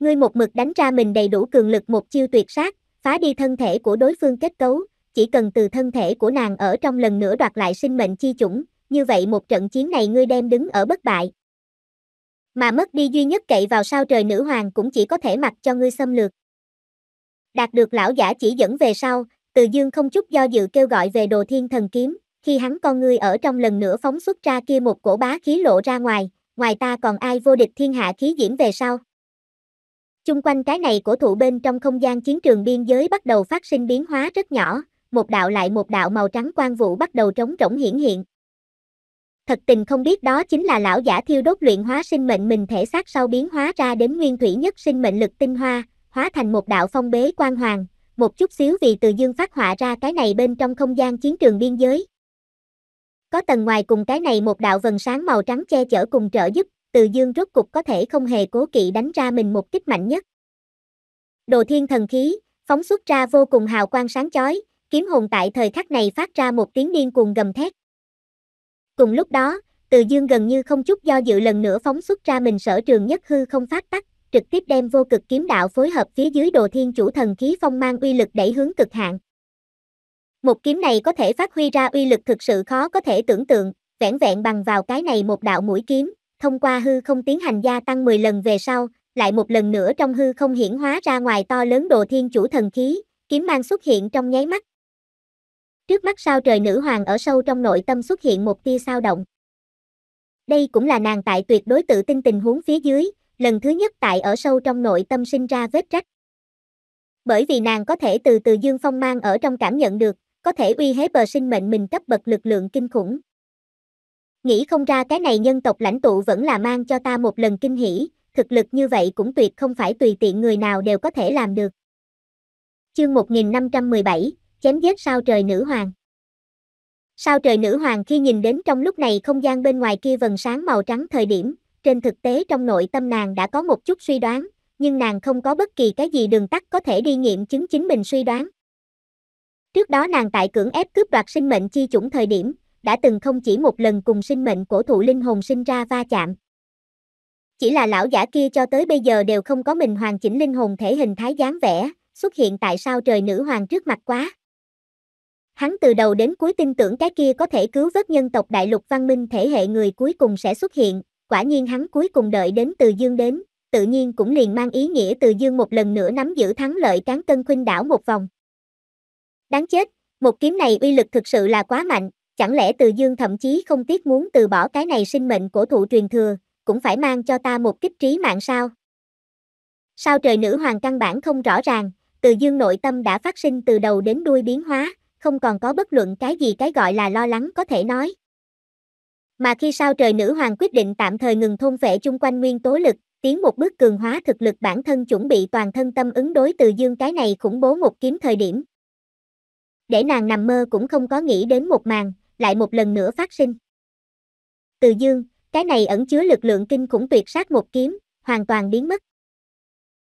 Ngươi một mực đánh ra mình đầy đủ cường lực một chiêu tuyệt sát, phá đi thân thể của đối phương kết cấu, chỉ cần từ thân thể của nàng ở trong lần nữa đoạt lại sinh mệnh chi chủng, như vậy một trận chiến này ngươi đem đứng ở bất bại. Mà mất đi duy nhất cậy vào sao trời nữ hoàng cũng chỉ có thể mặc cho ngươi xâm lược. Đạt được lão giả chỉ dẫn về sau, từ dương không chút do dự kêu gọi về đồ thiên thần kiếm, khi hắn con ngươi ở trong lần nữa phóng xuất ra kia một cổ bá khí lộ ra ngoài, ngoài ta còn ai vô địch thiên hạ khí diễm về sau. Chung quanh cái này cổ thụ bên trong không gian chiến trường biên giới bắt đầu phát sinh biến hóa rất nhỏ, một đạo lại một đạo màu trắng quang vụ bắt đầu trống rỗng hiển hiện. Thật tình không biết đó chính là lão giả thiêu đốt luyện hóa sinh mệnh mình thể xác sau biến hóa ra đến nguyên thủy nhất sinh mệnh lực tinh hoa, hóa thành một đạo phong bế quan hoàng, một chút xíu vì từ dương phát họa ra cái này bên trong không gian chiến trường biên giới. Có tầng ngoài cùng cái này một đạo vần sáng màu trắng che chở cùng trợ giúp, từ dương rốt cục có thể không hề cố kỵ đánh ra mình một kích mạnh nhất. Đồ thiên thần khí, phóng xuất ra vô cùng hào quang sáng chói, kiếm hồn tại thời khắc này phát ra một tiếng điên cuồng gầm thét. Cùng lúc đó, từ dương gần như không chút do dự lần nữa phóng xuất ra mình sở trường nhất hư không phát tắc, trực tiếp đem vô cực kiếm đạo phối hợp phía dưới đồ thiên chủ thần khí phong mang uy lực đẩy hướng cực hạn. Một kiếm này có thể phát huy ra uy lực thực sự khó có thể tưởng tượng, vẻn vẹn bằng vào cái này một đạo mũi kiếm, thông qua hư không tiến hành gia tăng 10 lần về sau, lại một lần nữa trong hư không hiển hóa ra ngoài to lớn đồ thiên chủ thần khí, kiếm mang xuất hiện trong nháy mắt. Trước mắt sao trời nữ hoàng ở sâu trong nội tâm xuất hiện một tia sao động. Đây cũng là nàng tại tuyệt đối tự tin tình huống phía dưới, lần thứ nhất tại ở sâu trong nội tâm sinh ra vết rách. Bởi vì nàng có thể từ từ Dương Phong mang ở trong cảm nhận được, có thể uy hiếp bờ sinh mệnh mình cấp bậc lực lượng kinh khủng. Nghĩ không ra cái này nhân tộc lãnh tụ vẫn là mang cho ta một lần kinh hỉ, thực lực như vậy cũng tuyệt không phải tùy tiện người nào đều có thể làm được. Chương 1517, chém giết sao trời nữ hoàng. Sao trời nữ hoàng khi nhìn đến trong lúc này không gian bên ngoài kia vần sáng màu trắng thời điểm, trên thực tế trong nội tâm nàng đã có một chút suy đoán, nhưng nàng không có bất kỳ cái gì đường tắt có thể đi nghiệm chứng chính mình suy đoán. Trước đó nàng tại cưỡng ép cướp đoạt sinh mệnh chi chủng thời điểm, đã từng không chỉ một lần cùng sinh mệnh cổ thụ linh hồn sinh ra va chạm. Chỉ là lão giả kia cho tới bây giờ đều không có mình hoàn chỉnh linh hồn thể hình thái dáng vẻ, xuất hiện tại sao trời nữ hoàng trước mặt quá. Hắn từ đầu đến cuối tin tưởng cái kia có thể cứu vớt nhân tộc đại lục văn minh thể hệ người cuối cùng sẽ xuất hiện, quả nhiên hắn cuối cùng đợi đến từ dương đến, tự nhiên cũng liền mang ý nghĩa từ dương một lần nữa nắm giữ thắng lợi cán cân khuynh đảo một vòng. Đáng chết, một kiếm này uy lực thực sự là quá mạnh, chẳng lẽ Từ Dương thậm chí không tiếc muốn từ bỏ cái này sinh mệnh của thụ truyền thừa, cũng phải mang cho ta một kích trí mạng sao? Sao trời nữ hoàng căn bản không rõ ràng, Từ Dương nội tâm đã phát sinh từ đầu đến đuôi biến hóa, không còn có bất luận cái gì cái gọi là lo lắng có thể nói. Mà khi sao trời nữ hoàng quyết định tạm thời ngừng thôn vệ chung quanh nguyên tố lực, tiến một bước cường hóa thực lực bản thân chuẩn bị toàn thân tâm ứng đối từ dương cái này khủng bố một kiếm thời điểm, để nàng nằm mơ cũng không có nghĩ đến một màn, lại một lần nữa phát sinh. Từ dương, cái này ẩn chứa lực lượng kinh khủng tuyệt sát một kiếm, hoàn toàn biến mất.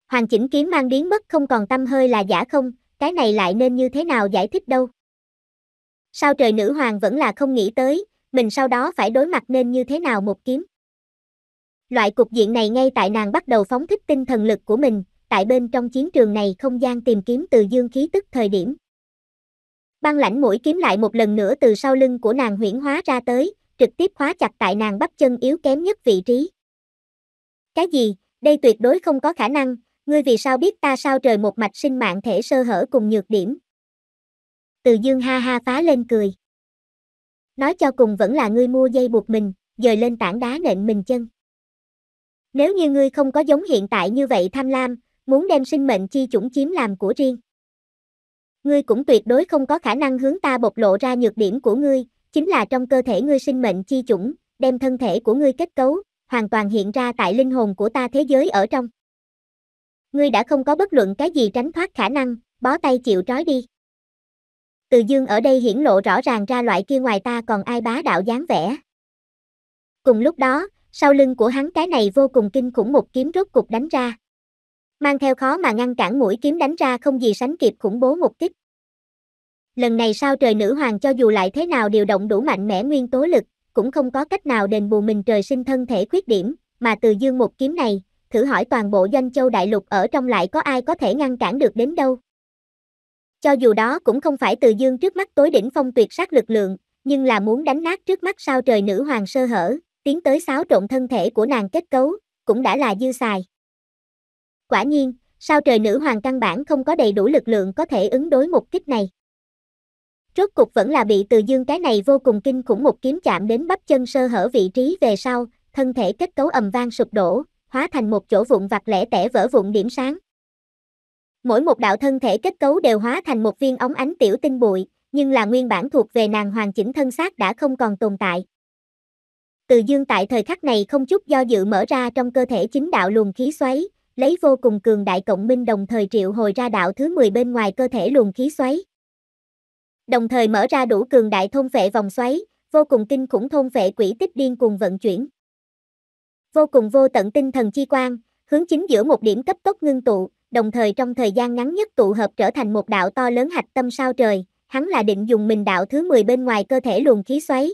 Hoàng chỉnh kiếm mang biến mất không còn tâm hơi là giả không, cái này lại nên như thế nào giải thích đâu. Sao trời nữ hoàng vẫn là không nghĩ tới, mình sau đó phải đối mặt nên như thế nào một kiếm. Loại cục diện này ngay tại nàng bắt đầu phóng thích tinh thần lực của mình, tại bên trong chiến trường này không gian tìm kiếm từ dương khí tức thời điểm băng lãnh mũi kiếm lại một lần nữa từ sau lưng của nàng huyễn hóa ra tới, trực tiếp khóa chặt tại nàng bắp chân yếu kém nhất vị trí. Cái gì, đây tuyệt đối không có khả năng, ngươi vì sao biết ta sao trời một mạch sinh mạng thể sơ hở cùng nhược điểm. Từ dương ha ha phá lên cười. Nói cho cùng vẫn là ngươi mua dây buộc mình, dời lên tảng đá nện mình chân. Nếu như ngươi không có giống hiện tại như vậy tham lam, muốn đem sinh mệnh chi chủng chiếm làm của riêng ngươi cũng tuyệt đối không có khả năng hướng ta bộc lộ ra nhược điểm của ngươi, chính là trong cơ thể ngươi sinh mệnh chi chủng, đem thân thể của ngươi kết cấu, hoàn toàn hiện ra tại linh hồn của ta thế giới ở trong. Ngươi đã không có bất luận cái gì tránh thoát khả năng, bó tay chịu trói đi. Từ dương ở đây hiển lộ rõ ràng ra loại kia ngoài ta còn ai bá đạo dáng vẻ. Cùng lúc đó, sau lưng của hắn cái này vô cùng kinh khủng một kiếm rốt cục đánh ra mang theo khó mà ngăn cản mũi kiếm đánh ra không gì sánh kịp khủng bố một kích. Lần này sao trời nữ hoàng cho dù lại thế nào điều động đủ mạnh mẽ nguyên tố lực, cũng không có cách nào đền bù mình trời sinh thân thể khuyết điểm, mà từ dương một kiếm này, thử hỏi toàn bộ doanh châu đại lục ở trong lại có ai có thể ngăn cản được đến đâu. Cho dù đó cũng không phải từ dương trước mắt tối đỉnh phong tuyệt sát lực lượng, nhưng là muốn đánh nát trước mắt sao trời nữ hoàng sơ hở, tiến tới xáo trộn thân thể của nàng kết cấu, cũng đã là dư xài. Quả nhiên, sao trời nữ hoàng căn bản không có đầy đủ lực lượng có thể ứng đối một kích này. Rốt cục vẫn là bị từ dương cái này vô cùng kinh khủng một kiếm chạm đến bắp chân sơ hở vị trí về sau, thân thể kết cấu ầm vang sụp đổ, hóa thành một chỗ vụn vặt lẻ tẻ vỡ vụn điểm sáng. Mỗi một đạo thân thể kết cấu đều hóa thành một viên ống ánh tiểu tinh bụi, nhưng là nguyên bản thuộc về nàng hoàn chỉnh thân xác đã không còn tồn tại. Từ dương tại thời khắc này không chút do dự mở ra trong cơ thể chính đạo luồng khí xoáy, lấy vô cùng cường đại cộng minh đồng thời triệu hồi ra đạo thứ 10 bên ngoài cơ thể luồng khí xoáy. Đồng thời mở ra đủ cường đại thôn vệ vòng xoáy, vô cùng kinh khủng thôn vệ quỷ tích điên cùng vận chuyển. Vô cùng vô tận tinh thần chi quang, hướng chính giữa một điểm cấp tốc ngưng tụ, đồng thời trong thời gian ngắn nhất tụ hợp trở thành một đạo to lớn hạch tâm sao trời, hắn là định dùng mình đạo thứ 10 bên ngoài cơ thể luồng khí xoáy.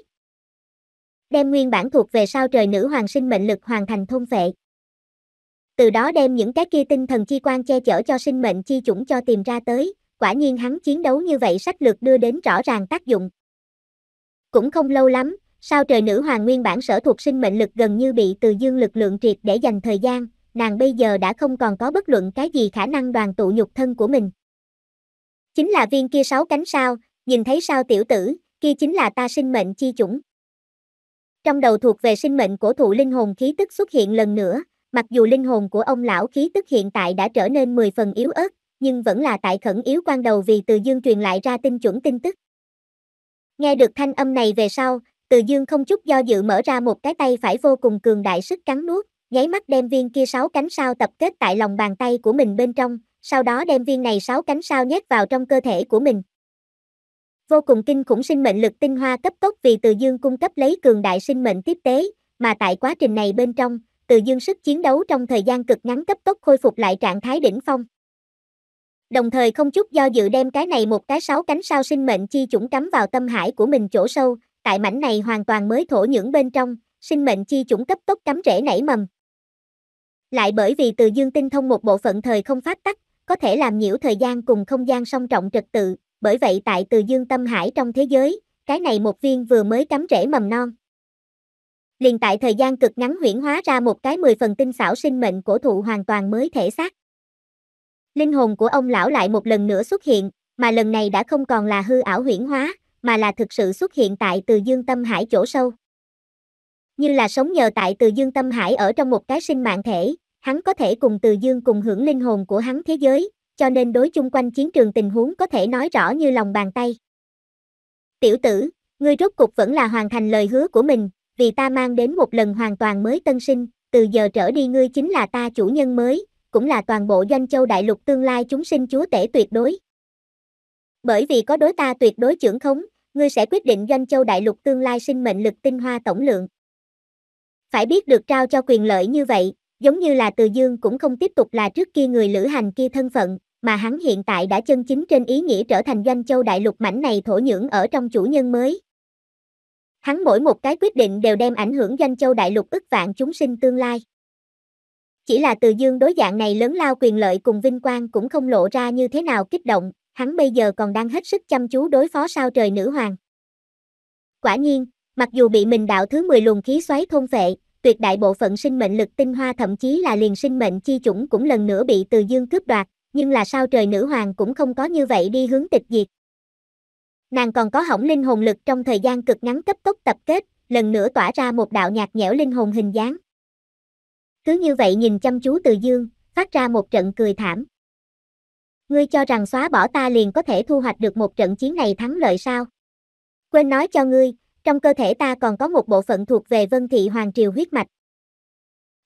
Đem nguyên bản thuộc về sao trời nữ hoàng sinh mệnh lực hoàn thành thôn vệ từ đó đem những cái kia tinh thần chi quan che chở cho sinh mệnh chi chủng cho tìm ra tới, quả nhiên hắn chiến đấu như vậy sách lược đưa đến rõ ràng tác dụng. Cũng không lâu lắm, sao trời nữ hoàng nguyên bản sở thuộc sinh mệnh lực gần như bị từ dương lực lượng triệt để dành thời gian, nàng bây giờ đã không còn có bất luận cái gì khả năng đoàn tụ nhục thân của mình. Chính là viên kia sáu cánh sao, nhìn thấy sao tiểu tử, kia chính là ta sinh mệnh chi chủng. Trong đầu thuộc về sinh mệnh của thụ linh hồn khí tức xuất hiện lần nữa, Mặc dù linh hồn của ông lão khí tức hiện tại đã trở nên 10 phần yếu ớt, nhưng vẫn là tại khẩn yếu quan đầu vì Từ Dương truyền lại ra tinh chuẩn tin tức. Nghe được thanh âm này về sau, Từ Dương không chút do dự mở ra một cái tay phải vô cùng cường đại sức cắn nuốt, nháy mắt đem viên kia sáu cánh sao tập kết tại lòng bàn tay của mình bên trong, sau đó đem viên này sáu cánh sao nhét vào trong cơ thể của mình. Vô cùng kinh khủng sinh mệnh lực tinh hoa cấp tốc vì Từ Dương cung cấp lấy cường đại sinh mệnh tiếp tế, mà tại quá trình này bên trong, từ Dương sức chiến đấu trong thời gian cực ngắn cấp tốc khôi phục lại trạng thái đỉnh phong. Đồng thời không chút do dự đem cái này một cái sáu cánh sao sinh mệnh chi chủng cắm vào tâm hải của mình chỗ sâu, tại mảnh này hoàn toàn mới thổ nhưỡng bên trong, sinh mệnh chi chủng cấp tốc cắm rễ nảy mầm. Lại bởi vì Từ Dương tinh thông một bộ phận thời không phát tắc, có thể làm nhiễu thời gian cùng không gian song trọng trật tự, bởi vậy tại Từ Dương tâm hải trong thế giới, cái này một viên vừa mới cắm rễ mầm non liền tại thời gian cực ngắn huyển hóa ra một cái 10 phần tinh xảo sinh mệnh cổ thụ hoàn toàn mới thể xác. Linh hồn của ông lão lại một lần nữa xuất hiện, mà lần này đã không còn là hư ảo huyển hóa, mà là thực sự xuất hiện tại từ dương tâm hải chỗ sâu. Như là sống nhờ tại từ dương tâm hải ở trong một cái sinh mạng thể, hắn có thể cùng từ dương cùng hưởng linh hồn của hắn thế giới, cho nên đối chung quanh chiến trường tình huống có thể nói rõ như lòng bàn tay. Tiểu tử, ngươi rốt cục vẫn là hoàn thành lời hứa của mình, vì ta mang đến một lần hoàn toàn mới tân sinh, từ giờ trở đi ngươi chính là ta chủ nhân mới, cũng là toàn bộ doanh châu đại lục tương lai chúng sinh chúa tể tuyệt đối. Bởi vì có đối ta tuyệt đối trưởng khống, ngươi sẽ quyết định doanh châu đại lục tương lai sinh mệnh lực tinh hoa tổng lượng. Phải biết được trao cho quyền lợi như vậy, giống như là Từ Dương cũng không tiếp tục là trước kia người lữ hành kia thân phận, mà hắn hiện tại đã chân chính trên ý nghĩa trở thành doanh châu đại lục mảnh này thổ nhưỡng ở trong chủ nhân mới. Hắn mỗi một cái quyết định đều đem ảnh hưởng danh châu đại lục ức vạn chúng sinh tương lai. Chỉ là từ dương đối dạng này lớn lao quyền lợi cùng vinh quang cũng không lộ ra như thế nào kích động, hắn bây giờ còn đang hết sức chăm chú đối phó sao trời nữ hoàng. Quả nhiên, mặc dù bị mình đạo thứ 10 luồng khí xoáy thôn phệ, tuyệt đại bộ phận sinh mệnh lực tinh hoa thậm chí là liền sinh mệnh chi chủng cũng lần nữa bị từ dương cướp đoạt, nhưng là sao trời nữ hoàng cũng không có như vậy đi hướng tịch diệt, nàng còn có hỏng linh hồn lực trong thời gian cực ngắn cấp tốc tập kết, lần nữa tỏa ra một đạo nhạt nhẽo linh hồn hình dáng. Cứ như vậy nhìn chăm chú từ dương, phát ra một trận cười thảm. Ngươi cho rằng xóa bỏ ta liền có thể thu hoạch được một trận chiến này thắng lợi sao? Quên nói cho ngươi, trong cơ thể ta còn có một bộ phận thuộc về vân thị hoàng triều huyết mạch.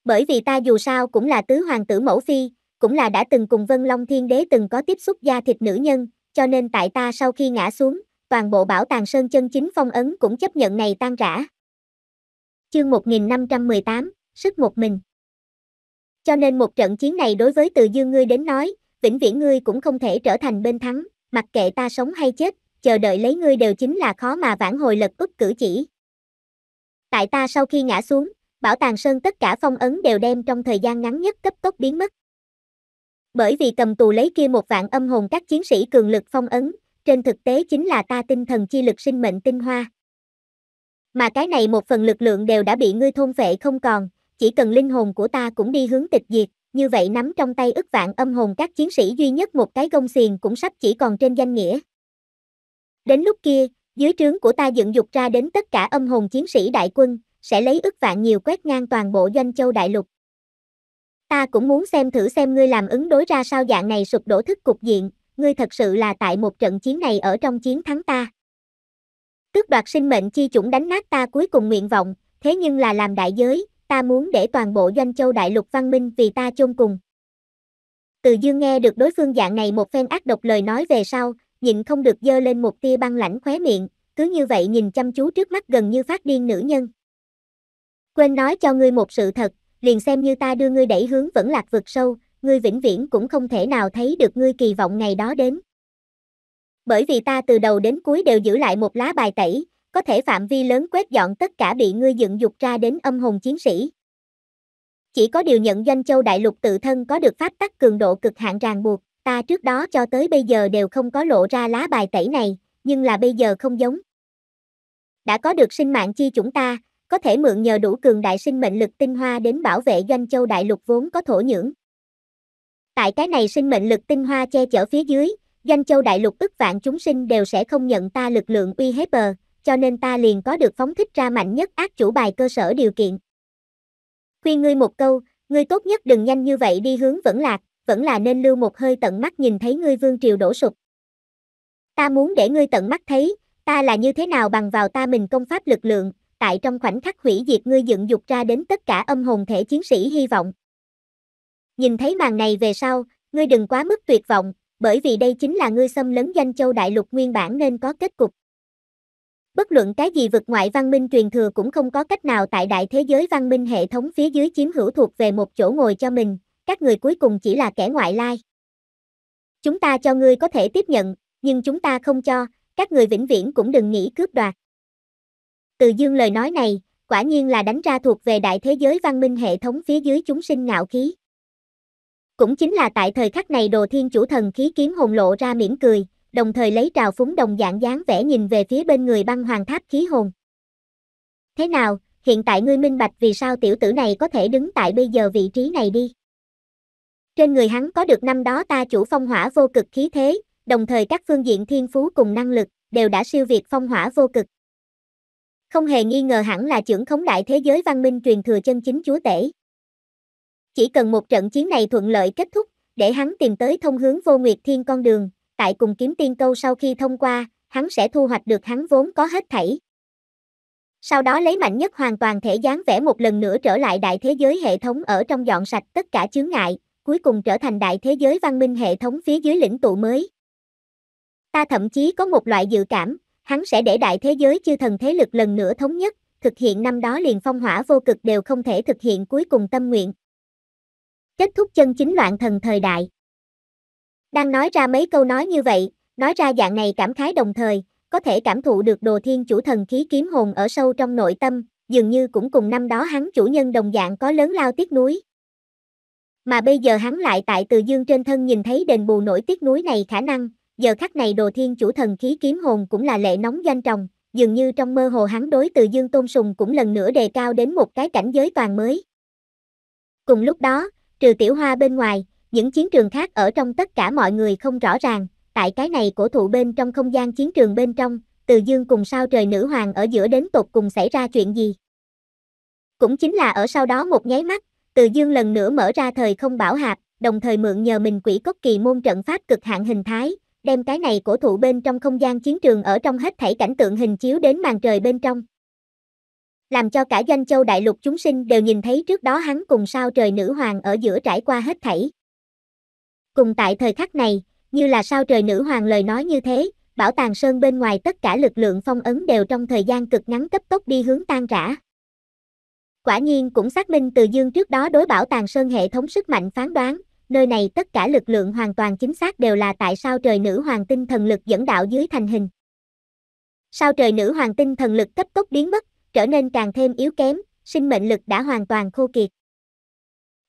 Bởi vì ta dù sao cũng là tứ hoàng tử mẫu phi, cũng là đã từng cùng Vân Long Thiên Đế từng có tiếp xúc gia thịt nữ nhân, cho nên tại ta sau khi ngã xuống, toàn bộ bảo tàng Sơn Chân chính phong ấn cũng chấp nhận này tan rã. Chương 1518, sức một mình. Cho nên một trận chiến này đối với Từ Dương ngươi đến nói, vĩnh viễn ngươi cũng không thể trở thành bên thắng, mặc kệ ta sống hay chết, chờ đợi lấy ngươi đều chính là khó mà vãn hồi lật ức cử chỉ. Tại ta sau khi ngã xuống, bảo tàng sơn tất cả phong ấn đều đem trong thời gian ngắn nhất cấp tốc biến mất. Bởi vì cầm tù lấy kia một vạn âm hồn các chiến sĩ cường lực phong ấn, trên thực tế chính là ta tinh thần chi lực sinh mệnh tinh hoa. Mà cái này một phần lực lượng đều đã bị ngươi thôn vệ không còn, chỉ cần linh hồn của ta cũng đi hướng tịch diệt, như vậy nắm trong tay ức vạn âm hồn các chiến sĩ duy nhất một cái gông xiềng cũng sắp chỉ còn trên danh nghĩa. Đến lúc kia, dưới trướng của ta dựng dục ra đến tất cả âm hồn chiến sĩ đại quân, sẽ lấy ức vạn nhiều quét ngang toàn bộ doanh châu đại lục. Ta cũng muốn xem thử xem ngươi làm ứng đối ra sao dạng này sụp đổ thức cục diện, ngươi thật sự là tại một trận chiến này ở trong chiến thắng ta. Tước đoạt sinh mệnh chi chủng đánh nát ta cuối cùng nguyện vọng, thế nhưng là làm đại giới, ta muốn để toàn bộ doanh châu đại lục văn minh vì ta chôn cùng. Từ dương nghe được đối phương dạng này một phen ác độc lời nói về sau, nhịn không được dơ lên một tia băng lãnh khóe miệng, cứ như vậy nhìn chăm chú trước mắt gần như phát điên nữ nhân. Quên nói cho ngươi một sự thật, liền xem như ta đưa ngươi đẩy hướng vẫn lạc vực sâu, ngươi vĩnh viễn cũng không thể nào thấy được ngươi kỳ vọng ngày đó đến. Bởi vì ta từ đầu đến cuối đều giữ lại một lá bài tẩy, có thể phạm vi lớn quét dọn tất cả bị ngươi dựng dục ra đến âm hồn chiến sĩ. Chỉ có điều nhận doanh châu đại lục tự thân có được pháp tắc cường độ cực hạn ràng buộc, ta trước đó cho tới bây giờ đều không có lộ ra lá bài tẩy này, nhưng là bây giờ không giống. Đã có được sinh mạng chi chúng ta, có thể mượn nhờ đủ cường đại sinh mệnh lực tinh hoa đến bảo vệ doanh châu đại lục vốn có thổ nhưỡng. Tại cái này sinh mệnh lực tinh hoa che chở phía dưới, doanh châu đại lục ức vạn chúng sinh đều sẽ không nhận ta lực lượng uy hết bờ, cho nên ta liền có được phóng thích ra mạnh nhất ác chủ bài cơ sở điều kiện. Khuyên ngươi một câu, ngươi tốt nhất đừng nhanh như vậy đi hướng vẫn lạc, vẫn là nên lưu một hơi tận mắt nhìn thấy ngươi vương triều đổ sụp. Ta muốn để ngươi tận mắt thấy, ta là như thế nào bằng vào ta mình công pháp lực lượng, tại trong khoảnh khắc hủy diệt ngươi dựng dục ra đến tất cả âm hồn thể chiến sĩ hy vọng. Nhìn thấy màn này về sau, ngươi đừng quá mức tuyệt vọng, bởi vì đây chính là ngươi xâm lấn danh châu đại lục nguyên bản nên có kết cục. Bất luận cái gì vực ngoại văn minh truyền thừa cũng không có cách nào tại đại thế giới văn minh hệ thống phía dưới chiếm hữu thuộc về một chỗ ngồi cho mình, các người cuối cùng chỉ là kẻ ngoại lai. Chúng ta cho ngươi có thể tiếp nhận, nhưng chúng ta không cho, các người vĩnh viễn cũng đừng nghĩ cướp đoạt. Từ dương lời nói này, quả nhiên là đánh ra thuộc về đại thế giới văn minh hệ thống phía dưới chúng sinh ngạo khí. Cũng chính là tại thời khắc này đồ thiên chủ thần khí kiếm hồn lộ ra mỉm cười, đồng thời lấy trào phúng đồng dạng dáng vẻ nhìn về phía bên người băng hoàng tháp khí hồn. Thế nào, hiện tại ngươi minh bạch vì sao tiểu tử này có thể đứng tại bây giờ vị trí này đi. Trên người hắn có được năm đó ta chủ phong hỏa vô cực khí thế, đồng thời các phương diện thiên phú cùng năng lực, đều đã siêu việt phong hỏa vô cực. Không hề nghi ngờ hẳn là trưởng khống đại thế giới văn minh truyền thừa chân chính chúa tể. Chỉ cần một trận chiến này thuận lợi kết thúc, để hắn tìm tới thông hướng vô nguyệt thiên con đường, tại cùng kiếm tiên câu sau khi thông qua, hắn sẽ thu hoạch được hắn vốn có hết thảy. Sau đó lấy mạnh nhất hoàn toàn thể dáng vẽ một lần nữa trở lại đại thế giới hệ thống ở trong dọn sạch tất cả chướng ngại, cuối cùng trở thành đại thế giới văn minh hệ thống phía dưới lĩnh tụ mới. Ta thậm chí có một loại dự cảm, hắn sẽ để đại thế giới chư thần thế lực lần nữa thống nhất, thực hiện năm đó liền phong hỏa vô cực đều không thể thực hiện cuối cùng tâm nguyện kết thúc chân chính loạn thần thời đại. Đang nói ra mấy câu nói như vậy, nói ra dạng này cảm khái đồng thời, có thể cảm thụ được đồ thiên chủ thần khí kiếm hồn ở sâu trong nội tâm, dường như cũng cùng năm đó hắn chủ nhân đồng dạng có lớn lao tiếc núi. Mà bây giờ hắn lại tại từ dương trên thân nhìn thấy đền bù nổi tiếc núi này khả năng, giờ khắc này đồ thiên chủ thần khí kiếm hồn cũng là lệ nóng danh tròng, dường như trong mơ hồ hắn đối từ dương tôn sùng cũng lần nữa đề cao đến một cái cảnh giới toàn mới. Cùng lúc đó, Trừ tiểu hoa bên ngoài, những chiến trường khác ở trong tất cả mọi người không rõ ràng, tại cái này cổ thụ bên trong không gian chiến trường bên trong, từ dương cùng sao trời nữ hoàng ở giữa đến tột cùng xảy ra chuyện gì. Cũng chính là ở sau đó một nháy mắt, từ dương lần nữa mở ra thời không bảo hạp, đồng thời mượn nhờ mình quỷ cốc kỳ môn trận pháp cực hạn hình thái, đem cái này cổ thụ bên trong không gian chiến trường ở trong hết thảy cảnh tượng hình chiếu đến màn trời bên trong làm cho cả doanh châu đại lục chúng sinh đều nhìn thấy trước đó hắn cùng sao trời nữ hoàng ở giữa trải qua hết thảy. Cùng tại thời khắc này, như là sao trời nữ hoàng lời nói như thế, bảo tàng sơn bên ngoài tất cả lực lượng phong ấn đều trong thời gian cực ngắn cấp tốc đi hướng tan rã. Quả nhiên cũng xác minh từ dương trước đó đối bảo tàng sơn hệ thống sức mạnh phán đoán, nơi này tất cả lực lượng hoàn toàn chính xác đều là tại sao trời nữ hoàng tinh thần lực dẫn đạo dưới thành hình. Sao trời nữ hoàng tinh thần lực cấp tốc biến mất, trở nên càng thêm yếu kém, sinh mệnh lực đã hoàn toàn khô kiệt.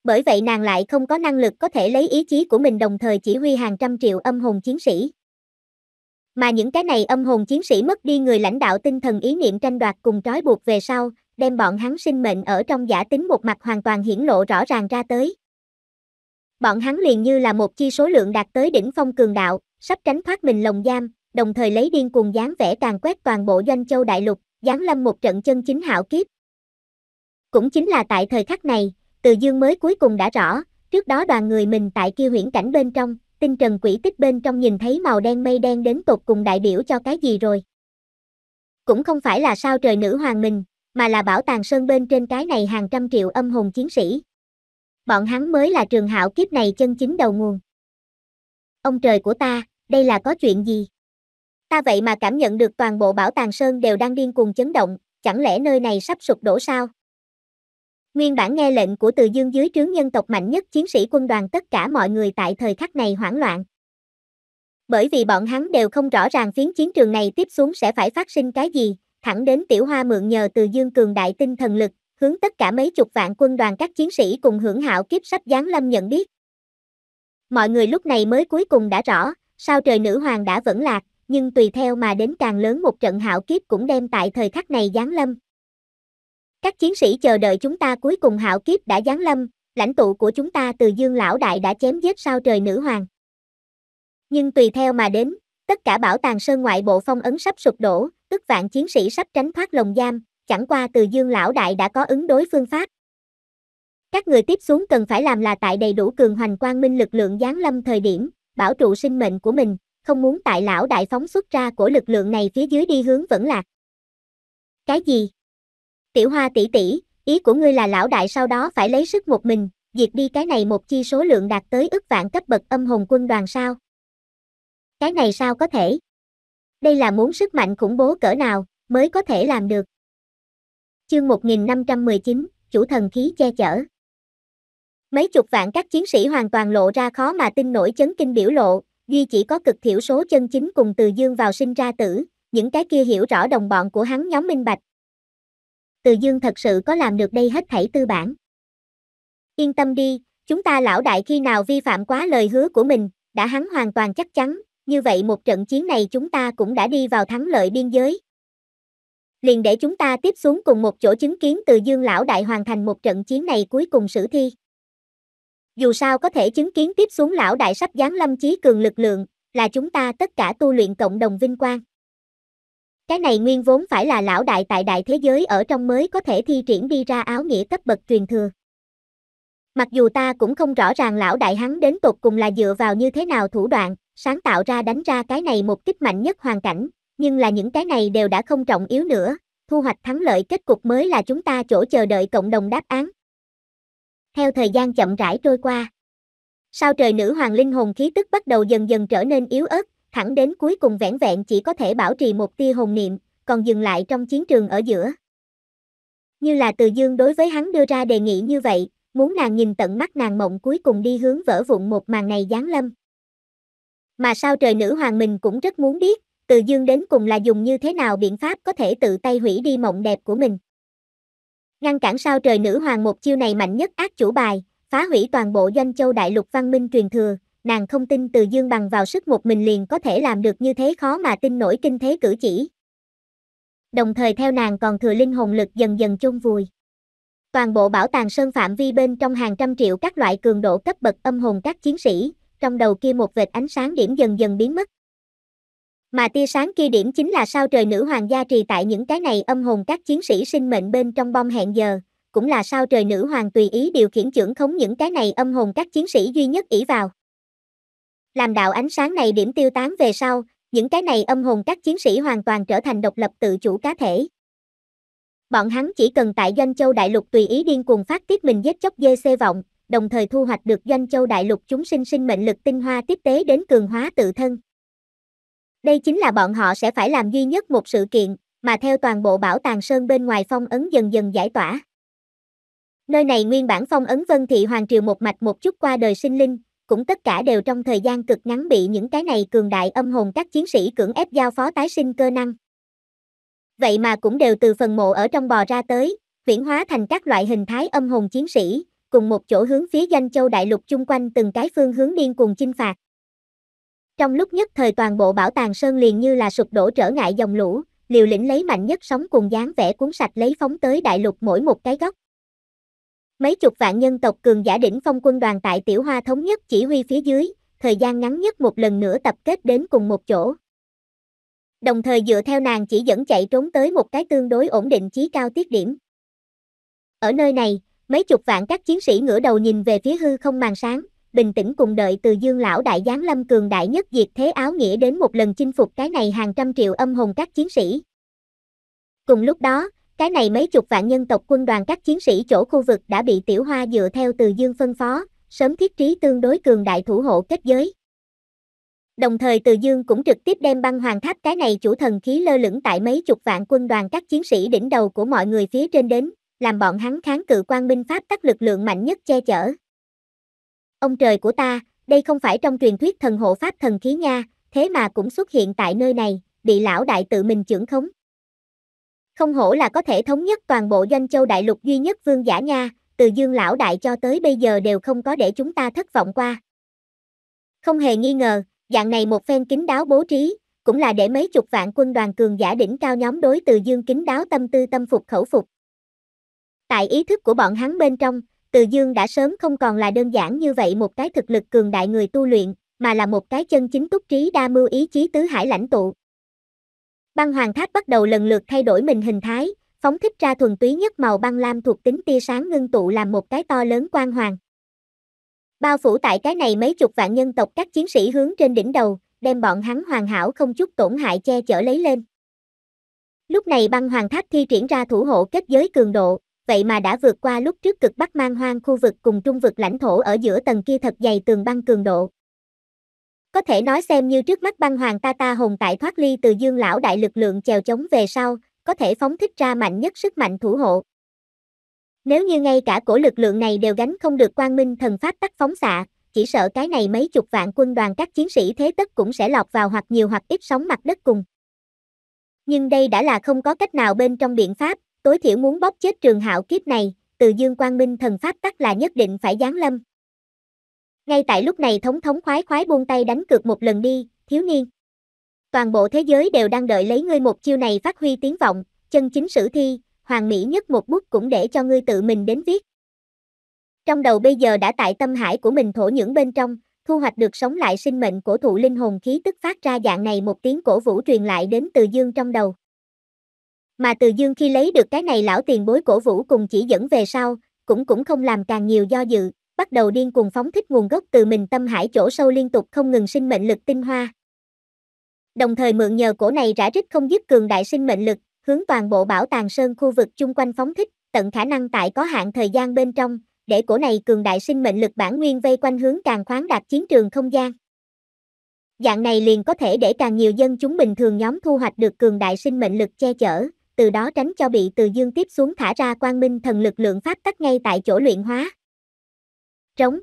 Bởi vậy nàng lại không có năng lực có thể lấy ý chí của mình đồng thời chỉ huy hàng trăm triệu âm hồn chiến sĩ. Mà những cái này âm hồn chiến sĩ mất đi người lãnh đạo tinh thần ý niệm tranh đoạt cùng trói buộc về sau, đem bọn hắn sinh mệnh ở trong giả tính một mặt hoàn toàn hiển lộ rõ ràng ra tới. Bọn hắn liền như là một chi số lượng đạt tới đỉnh phong cường đạo, sắp tránh thoát mình lồng giam, đồng thời lấy điên cuồng dáng vẽ càng quét toàn bộ doanh châu đại lục, giáng lâm một trận chân chính hảo kiếp. Cũng chính là tại thời khắc này, Từ Dương mới cuối cùng đã rõ, trước đó đoàn người mình tại kia huyễn cảnh bên trong, tinh trần quỷ tích bên trong nhìn thấy màu đen mây đen đến tột cùng đại biểu cho cái gì rồi. Cũng không phải là sao trời nữ hoàng mình, mà là bảo tàng sơn bên trên cái này hàng trăm triệu âm hồn chiến sĩ. Bọn hắn mới là trường hảo kiếp này chân chính đầu nguồn. Ông trời của ta, đây là có chuyện gì? Ta vậy mà cảm nhận được toàn bộ bảo tàng sơn đều đang điên cuồng chấn động, chẳng lẽ nơi này sắp sụp đổ sao? Nguyên bản nghe lệnh của từ dương dưới trướng nhân tộc mạnh nhất chiến sĩ quân đoàn tất cả mọi người tại thời khắc này hoảng loạn. Bởi vì bọn hắn đều không rõ ràng phiến chiến trường này tiếp xuống sẽ phải phát sinh cái gì, thẳng đến tiểu hoa mượn nhờ từ dương cường đại tinh thần lực, hướng tất cả mấy chục vạn quân đoàn các chiến sĩ cùng hưởng hạo kiếp sắp giáng lâm nhận biết. Mọi người lúc này mới cuối cùng đã rõ, sao trời nữ hoàng đã vẫn lạc, nhưng tùy theo mà đến càng lớn một trận hạo kiếp cũng đem tại thời khắc này giáng lâm. Các chiến sĩ chờ đợi chúng ta cuối cùng hạo kiếp đã giáng lâm, lãnh tụ của chúng ta từ dương lão đại đã chém giết sao trời nữ hoàng. Nhưng tùy theo mà đến, tất cả bảo tàng sơn ngoại bộ phong ấn sắp sụp đổ, tức vạn chiến sĩ sắp tránh thoát lồng giam, chẳng qua từ dương lão đại đã có ứng đối phương pháp. Các người tiếp xuống cần phải làm là tại đầy đủ cường hoành quang minh lực lượng giáng lâm thời điểm, bảo trụ sinh mệnh của mình, không muốn tại lão đại phóng xuất ra của lực lượng này phía dưới đi hướng vẫn lạc. Cái gì? Tiểu hoa tỷ tỷ, ý của ngươi là lão đại sau đó phải lấy sức một mình, diệt đi cái này một chi số lượng đạt tới ức vạn cấp bậc âm hồn quân đoàn sao? Cái này sao có thể? Đây là muốn sức mạnh khủng bố cỡ nào mới có thể làm được. Chương 1519, chủ thần khí che chở. Mấy chục vạn các chiến sĩ hoàn toàn lộ ra khó mà tin nổi chấn kinh biểu lộ, duy chỉ có cực thiểu số chân chính cùng từ dương vào sinh ra tử, những cái kia hiểu rõ đồng bọn của hắn nhóm minh bạch. Từ dương thật sự có làm được đây hết thảy tư bản. Yên tâm đi, chúng ta lão đại khi nào vi phạm quá lời hứa của mình, đã hắn hoàn toàn chắc chắn, như vậy một trận chiến này chúng ta cũng đã đi vào thắng lợi biên giới. Liền để chúng ta tiếp xuống cùng một chỗ chứng kiến từ dương lão đại hoàn thành một trận chiến này cuối cùng sử thi dù sao có thể chứng kiến tiếp xuống lão đại sắp giáng lâm chí cường lực lượng, là chúng ta tất cả tu luyện cộng đồng vinh quang. Cái này nguyên vốn phải là lão đại tại đại thế giới ở trong mới có thể thi triển đi ra áo nghĩa cấp bậc truyền thừa. Mặc dù ta cũng không rõ ràng lão đại hắn đến tột cùng là dựa vào như thế nào thủ đoạn, sáng tạo ra đánh ra cái này một kích mạnh nhất hoàn cảnh, nhưng là những cái này đều đã không trọng yếu nữa, thu hoạch thắng lợi kết cục mới là chúng ta chỗ chờ đợi cộng đồng đáp án theo thời gian chậm rãi trôi qua. Sao trời nữ hoàng linh hồn khí tức bắt đầu dần dần trở nên yếu ớt, thẳng đến cuối cùng vẻn vẹn chỉ có thể bảo trì một tia hồn niệm, còn dừng lại trong chiến trường ở giữa. Như là Từ Dương đối với hắn đưa ra đề nghị như vậy, muốn nàng nhìn tận mắt nàng mộng cuối cùng đi hướng vỡ vụn một màn này giáng lâm. Mà sao trời nữ hoàng mình cũng rất muốn biết, Từ Dương đến cùng là dùng như thế nào biện pháp có thể tự tay hủy đi mộng đẹp của mình. Ngăn cản sao trời nữ hoàng một chiêu này mạnh nhất ác chủ bài, phá hủy toàn bộ doanh châu đại lục văn minh truyền thừa, nàng không tin từ dương bằng vào sức một mình liền có thể làm được như thế khó mà tin nổi kinh thế cử chỉ. Đồng thời theo nàng còn thừa linh hồn lực dần dần chôn vùi. Toàn bộ bảo tàng sơn phạm vi bên trong hàng trăm triệu các loại cường độ cấp bậc âm hồn các chiến sĩ, trong đầu kia một vệt ánh sáng điểm dần dần biến mất, mà tia sáng kia điểm chính là sao trời nữ hoàng gia trì tại những cái này âm hồn các chiến sĩ sinh mệnh bên trong bom hẹn giờ, cũng là sao trời nữ hoàng tùy ý điều khiển trưởng khống những cái này âm hồn các chiến sĩ duy nhất ỷ vào. Làm đạo ánh sáng này điểm tiêu tán về sau, những cái này âm hồn các chiến sĩ hoàn toàn trở thành độc lập tự chủ cá thể. Bọn hắn chỉ cần tại Doanh Châu Đại Lục tùy ý điên cuồng phát tiết mình giết chóc dê xê vọng, đồng thời thu hoạch được Doanh Châu Đại Lục chúng sinh sinh mệnh lực tinh hoa tiếp tế đến cường hóa tự thân. Đây chính là bọn họ sẽ phải làm duy nhất một sự kiện, mà theo toàn bộ bảo tàng sơn bên ngoài phong ấn dần dần giải tỏa. Nơi này nguyên bản phong ấn Vân Thị Hoàng Triều một mạch một chút qua đời sinh linh, cũng tất cả đều trong thời gian cực ngắn bị những cái này cường đại âm hồn các chiến sĩ cưỡng ép giao phó tái sinh cơ năng. Vậy mà cũng đều từ phần mộ ở trong bò ra tới, chuyển hóa thành các loại hình thái âm hồn chiến sĩ, cùng một chỗ hướng phía danh châu đại lục chung quanh từng cái phương hướng điên cùng chinh phạt. Trong lúc nhất thời toàn bộ bảo tàng sơn liền như là sụp đổ trở ngại dòng lũ, liều lĩnh lấy mạnh nhất sóng cùng dáng vẽ cuốn sạch lấy phóng tới đại lục mỗi một cái góc. Mấy chục vạn nhân tộc cường giả đỉnh phong quân đoàn tại tiểu hoa thống nhất chỉ huy phía dưới, thời gian ngắn nhất một lần nữa tập kết đến cùng một chỗ. Đồng thời dựa theo nàng chỉ dẫn chạy trốn tới một cái tương đối ổn định chí cao tiết điểm. Ở nơi này, mấy chục vạn các chiến sĩ ngửa đầu nhìn về phía hư không màn sáng, bình tĩnh cùng đợi từ dương lão đại giáng lâm cường đại nhất diệt thế áo nghĩa đến một lần chinh phục cái này hàng trăm triệu âm hồn các chiến sĩ. Cùng lúc đó, cái này mấy chục vạn nhân tộc quân đoàn các chiến sĩ chỗ khu vực đã bị tiểu hoa dựa theo từ dương phân phó, sớm thiết trí tương đối cường đại thủ hộ kết giới. Đồng thời Từ Dương cũng trực tiếp đem băng hoàng tháp cái này chủ thần khí lơ lửng tại mấy chục vạn quân đoàn các chiến sĩ đỉnh đầu của mọi người phía trên đến, làm bọn hắn kháng cự quan minh pháp các lực lượng mạnh nhất che chở. Ông trời của ta, đây không phải trong truyền thuyết thần hộ pháp thần khí nha, thế mà cũng xuất hiện tại nơi này, bị lão đại tự mình trưởng khống. Không hổ là có thể thống nhất toàn bộ doanh châu đại lục duy nhất vương giả nha, từ dương lão đại cho tới bây giờ đều không có để chúng ta thất vọng qua. Không hề nghi ngờ, dạng này một phen kín đáo bố trí, cũng là để mấy chục vạn quân đoàn cường giả đỉnh cao nhóm đối từ dương kín đáo tâm tư tâm phục khẩu phục. Tại ý thức của bọn hắn bên trong, từ Dương đã sớm không còn là đơn giản như vậy một cái thực lực cường đại người tu luyện, mà là một cái chân chính túc trí đa mưu ý chí tứ hải lãnh tụ. Băng hoàng tháp bắt đầu lần lượt thay đổi mình hình thái, phóng thích ra thuần túy nhất màu băng lam thuộc tính tia sáng ngưng tụ làm một cái to lớn quang hoàng. Bao phủ tại cái này mấy chục vạn nhân tộc các chiến sĩ hướng trên đỉnh đầu, đem bọn hắn hoàn hảo không chút tổn hại che chở lấy lên. Lúc này băng hoàng tháp thi triển ra thủ hộ kết giới cường độ, vậy mà đã vượt qua lúc trước cực bắc mang hoang khu vực cùng trung vực lãnh thổ ở giữa tầng kia thật dày tường băng cường độ. Có thể nói xem như trước mắt băng hoàng ta ta hồn tại thoát ly từ dương lão đại lực lượng chèo chống về sau, có thể phóng thích ra mạnh nhất sức mạnh thủ hộ. Nếu như ngay cả cổ lực lượng này đều gánh không được quang minh thần pháp tắc phóng xạ, chỉ sợ cái này mấy chục vạn quân đoàn các chiến sĩ thế tất cũng sẽ lọt vào hoặc nhiều hoặc ít sóng mặt đất cùng. Nhưng đây đã là không có cách nào bên trong biện pháp, tối thiểu muốn bóp chết trường hạo kiếp này, từ dương quang minh thần pháp tắc là nhất định phải giáng lâm. Ngay tại lúc này thống thống khoái khoái buông tay đánh cược một lần đi, thiếu niên. Toàn bộ thế giới đều đang đợi lấy ngươi một chiêu này phát huy tiếng vọng, chân chính sử thi, hoàng mỹ nhất một bút cũng để cho ngươi tự mình đến viết. Trong đầu bây giờ đã tại tâm hải của mình thổ những bên trong, thu hoạch được sống lại sinh mệnh của thụ linh hồn khí tức phát ra dạng này một tiếng cổ vũ truyền lại đến từ dương trong đầu. Mà Từ Dương khi lấy được cái này lão tiền bối cổ vũ cùng chỉ dẫn về sau, cũng cũng không làm càng nhiều do dự, bắt đầu điên cuồng phóng thích nguồn gốc từ mình tâm hải chỗ sâu liên tục không ngừng sinh mệnh lực tinh hoa. Đồng thời mượn nhờ cổ này rã rít không dứt cường đại sinh mệnh lực, hướng toàn bộ bảo tàng sơn khu vực chung quanh phóng thích, tận khả năng tại có hạn thời gian bên trong, để cổ này cường đại sinh mệnh lực bản nguyên vây quanh hướng càng khoáng đạt chiến trường không gian. Dạng này liền có thể để càng nhiều dân chúng bình thường nhóm thu hoạch được cường đại sinh mệnh lực che chở, từ đó tránh cho bị từ dương tiếp xuống thả ra quang minh thần lực lượng pháp tắc ngay tại chỗ luyện hóa. Trống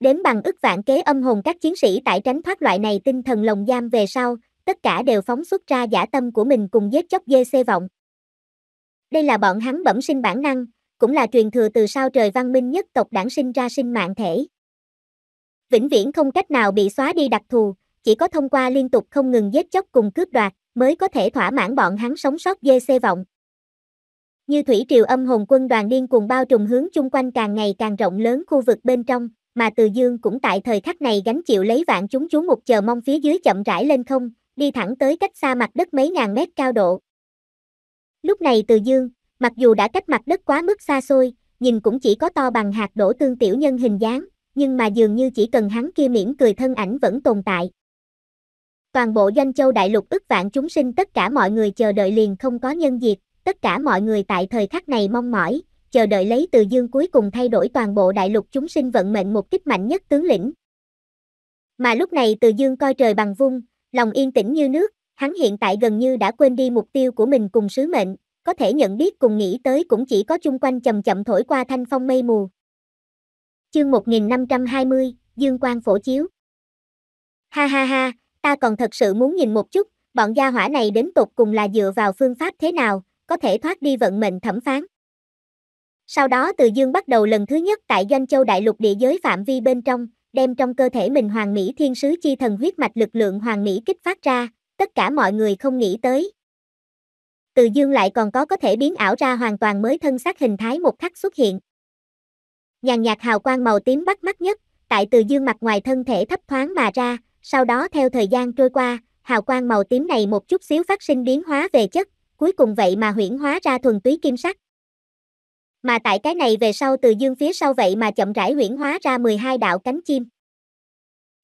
Đến bằng ức vạn kế âm hồn các chiến sĩ tại tránh thoát loại này tinh thần lồng giam về sau, tất cả đều phóng xuất ra giả tâm của mình cùng giết chóc dê xê vọng. Đây là bọn hắn bẩm sinh bản năng, cũng là truyền thừa từ sao trời văn minh nhất tộc đảng sinh ra sinh mạng thể. Vĩnh viễn không cách nào bị xóa đi đặc thù, chỉ có thông qua liên tục không ngừng giết chóc cùng cướp đoạt, mới có thể thỏa mãn bọn hắn sống sót dc vọng. Như thủy triều âm hồn quân đoàn điên cùng bao trùm hướng chung quanh càng ngày càng rộng lớn khu vực bên trong, mà Từ Dương cũng tại thời khắc này gánh chịu lấy vạn chúng chú một chờ mong phía dưới chậm rãi lên không, đi thẳng tới cách xa mặt đất mấy ngàn mét cao độ. Lúc này Từ Dương, mặc dù đã cách mặt đất quá mức xa xôi, nhìn cũng chỉ có to bằng hạt đổ tương tiểu nhân hình dáng, nhưng mà dường như chỉ cần hắn kia mỉm cười thân ảnh vẫn tồn tại. Toàn bộ doanh châu đại lục ức vạn chúng sinh tất cả mọi người chờ đợi liền không có nhân diệt, tất cả mọi người tại thời khắc này mong mỏi, chờ đợi lấy từ dương cuối cùng thay đổi toàn bộ đại lục chúng sinh vận mệnh một kích mạnh nhất tướng lĩnh. Mà lúc này từ dương coi trời bằng vung, lòng yên tĩnh như nước, hắn hiện tại gần như đã quên đi mục tiêu của mình cùng sứ mệnh, có thể nhận biết cùng nghĩ tới cũng chỉ có chung quanh chậm chậm thổi qua thanh phong mây mù. Chương 1520, Dương Quang Phổ Chiếu Ha ha ha, ta còn thật sự muốn nhìn một chút, bọn gia hỏa này đến tột cùng là dựa vào phương pháp thế nào, có thể thoát đi vận mệnh thẩm phán. Sau đó Từ Dương bắt đầu lần thứ nhất tại Doanh Châu Đại Lục địa giới phạm vi bên trong, đem trong cơ thể mình Hoàng Mỹ Thiên Sứ Chi Thần huyết mạch lực lượng Hoàng Mỹ kích phát ra, tất cả mọi người không nghĩ tới. Từ Dương lại còn có có thể biến ảo ra hoàn toàn mới thân xác hình thái một khắc xuất hiện. Nhàn nhạt hào quang màu tím bắt mắt nhất, tại Từ Dương mặt ngoài thân thể thấp thoáng mà ra, sau đó theo thời gian trôi qua, hào quang màu tím này một chút xíu phát sinh biến hóa về chất, cuối cùng vậy mà huyễn hóa ra thuần túy kim sắc. Mà tại cái này về sau từ dương phía sau vậy mà chậm rãi huyễn hóa ra 12 đạo cánh chim.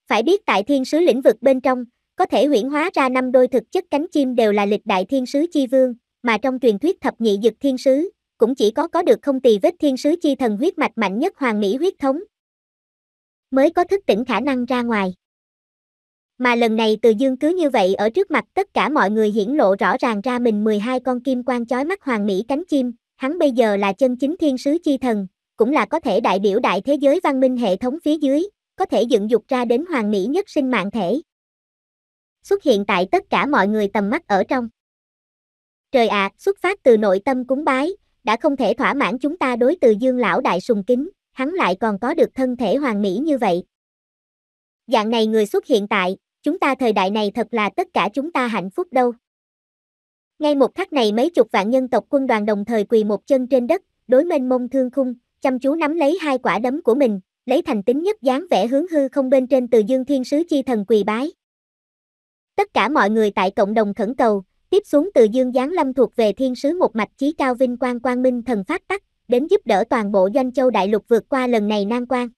Phải biết tại thiên sứ lĩnh vực bên trong, có thể huyễn hóa ra năm đôi thực chất cánh chim đều là lịch đại thiên sứ chi vương, mà trong truyền thuyết thập nhị dực thiên sứ, cũng chỉ có có được không tỳ vết thiên sứ chi thần huyết mạch mạnh nhất hoàng mỹ huyết thống. Mới có thức tỉnh khả năng ra ngoài. Mà lần này Từ Dương cứ như vậy ở trước mặt tất cả mọi người hiển lộ rõ ràng ra mình 12 con kim quan chói mắt hoàng mỹ cánh chim, hắn bây giờ là chân chính thiên sứ chi thần, cũng là có thể đại biểu đại thế giới văn minh hệ thống phía dưới, có thể dựng dục ra đến hoàng mỹ nhất sinh mạng thể. Xuất hiện tại tất cả mọi người tầm mắt ở trong. Trời ạ, à, xuất phát từ nội tâm cúng bái, đã không thể thỏa mãn chúng ta đối từ dương lão đại sùng kính, hắn lại còn có được thân thể hoàng mỹ như vậy. Dạng này người xuất hiện tại, chúng ta thời đại này thật là tất cả chúng ta hạnh phúc đâu. Ngay một khắc này mấy chục vạn nhân tộc quân đoàn đồng thời quỳ một chân trên đất, đối mênh mông thương khung, chăm chú nắm lấy hai quả đấm của mình, lấy thành tính nhất dáng vẻ hướng hư không bên trên từ dương thiên sứ chi thần quỳ bái. Tất cả mọi người tại cộng đồng khẩn cầu, tiếp xuống từ dương giáng lâm thuộc về thiên sứ một mạch chí cao vinh quang quang minh thần phát tắc, đến giúp đỡ toàn bộ doanh châu đại lục vượt qua lần này nan quan.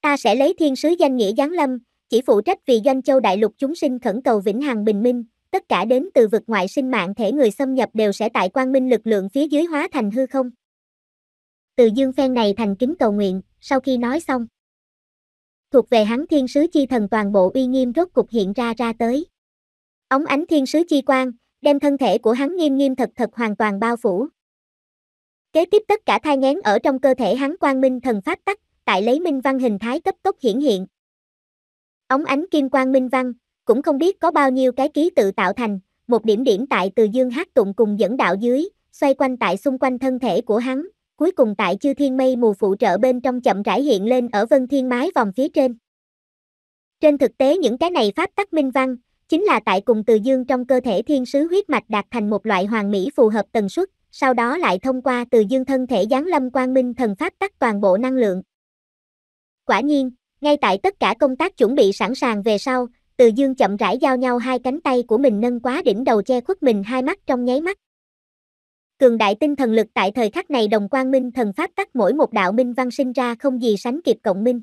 Ta sẽ lấy thiên sứ danh nghĩa giáng lâm, chỉ phụ trách vì doanh châu đại lục chúng sinh khẩn cầu vĩnh hằng bình minh, tất cả đến từ vực ngoại sinh mạng thể người xâm nhập đều sẽ tại quang minh lực lượng phía dưới hóa thành hư không. Từ dương phen này thành kính cầu nguyện, sau khi nói xong. Thuộc về hắn thiên sứ chi thần toàn bộ uy nghiêm rốt cục hiện ra ra tới. Ống ánh thiên sứ chi quang, đem thân thể của hắn nghiêm nghiêm thật thật hoàn toàn bao phủ. Kế tiếp tất cả thai ngén ở trong cơ thể hắn quang minh thần pháp tắc, tại lấy minh văn hình thái cấp tốc hiển hiện. Ống ánh kim quang minh văn, cũng không biết có bao nhiêu cái ký tự tạo thành, một điểm điểm tại từ dương hát tụng cùng dẫn đạo dưới, xoay quanh tại xung quanh thân thể của hắn, cuối cùng tại chư thiên mây mù phụ trợ bên trong chậm rãi hiện lên ở vân thiên mái vòng phía trên. Trên thực tế những cái này pháp tắc minh văn, chính là tại cùng từ dương trong cơ thể thiên sứ huyết mạch đạt thành một loại hoàng mỹ phù hợp tần suất, sau đó lại thông qua từ dương thân thể giáng lâm quang minh thần pháp tắc toàn bộ năng lượng. Quả nhiên, ngay tại tất cả công tác chuẩn bị sẵn sàng về sau, Từ Dương chậm rãi giao nhau hai cánh tay của mình nâng quá đỉnh đầu che khuất mình hai mắt trong nháy mắt. Cường đại tinh thần lực tại thời khắc này đồng quang minh thần pháp tắt mỗi một đạo minh văn sinh ra không gì sánh kịp cộng minh.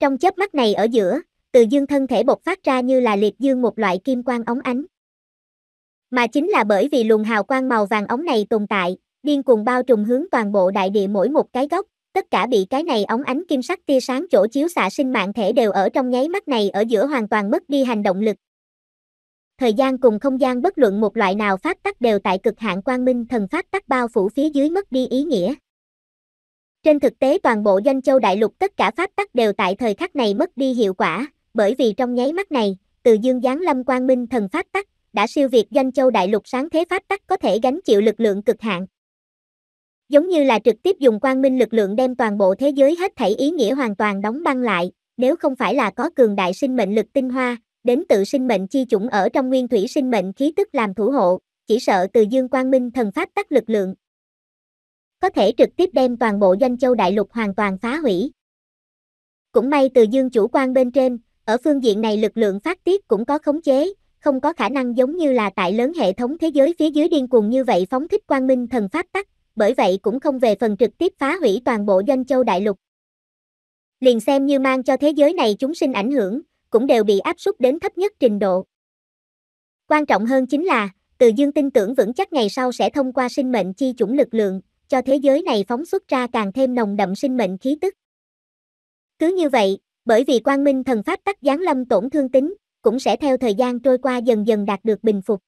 Trong chớp mắt này ở giữa, Từ Dương thân thể bộc phát ra như là liệt dương một loại kim quang ống ánh. Mà chính là bởi vì luồng hào quang màu vàng ống này tồn tại, điên cuồng bao trùm hướng toàn bộ đại địa mỗi một cái góc, tất cả bị cái này ống ánh kim sắc tia sáng chỗ chiếu xạ sinh mạng thể đều ở trong nháy mắt này ở giữa hoàn toàn mất đi hành động lực. Thời gian cùng không gian bất luận một loại nào pháp tắc đều tại cực hạn quang minh thần pháp tắc bao phủ phía dưới mất đi ý nghĩa. Trên thực tế toàn bộ doanh châu đại lục tất cả pháp tắc đều tại thời khắc này mất đi hiệu quả, bởi vì trong nháy mắt này, từ dương giáng lâm quang minh thần pháp tắc, đã siêu việt doanh châu đại lục sáng thế pháp tắc có thể gánh chịu lực lượng cực hạn. Giống như là trực tiếp dùng quang minh lực lượng đem toàn bộ thế giới hết thảy ý nghĩa hoàn toàn đóng băng lại, nếu không phải là có cường đại sinh mệnh lực tinh hoa, đến tự sinh mệnh chi chủng ở trong nguyên thủy sinh mệnh khí tức làm thủ hộ, chỉ sợ từ dương quang minh thần pháp tắt lực lượng. Có thể trực tiếp đem toàn bộ doanh châu đại lục hoàn toàn phá hủy. Cũng may từ dương chủ quan bên trên, ở phương diện này lực lượng phát tiết cũng có khống chế, không có khả năng giống như là tại lớn hệ thống thế giới phía dưới điên cuồng như vậy phóng thích quang minh thần pháp tắc, bởi vậy cũng không về phần trực tiếp phá hủy toàn bộ doanh châu đại lục. Liền xem như mang cho thế giới này chúng sinh ảnh hưởng, cũng đều bị áp suất đến thấp nhất trình độ. Quan trọng hơn chính là, từ dương tin tưởng vững chắc ngày sau sẽ thông qua sinh mệnh chi chủng lực lượng, cho thế giới này phóng xuất ra càng thêm nồng đậm sinh mệnh khí tức. Cứ như vậy, bởi vì quang minh thần pháp tắc gián lâm tổn thương tính, cũng sẽ theo thời gian trôi qua dần dần đạt được bình phục.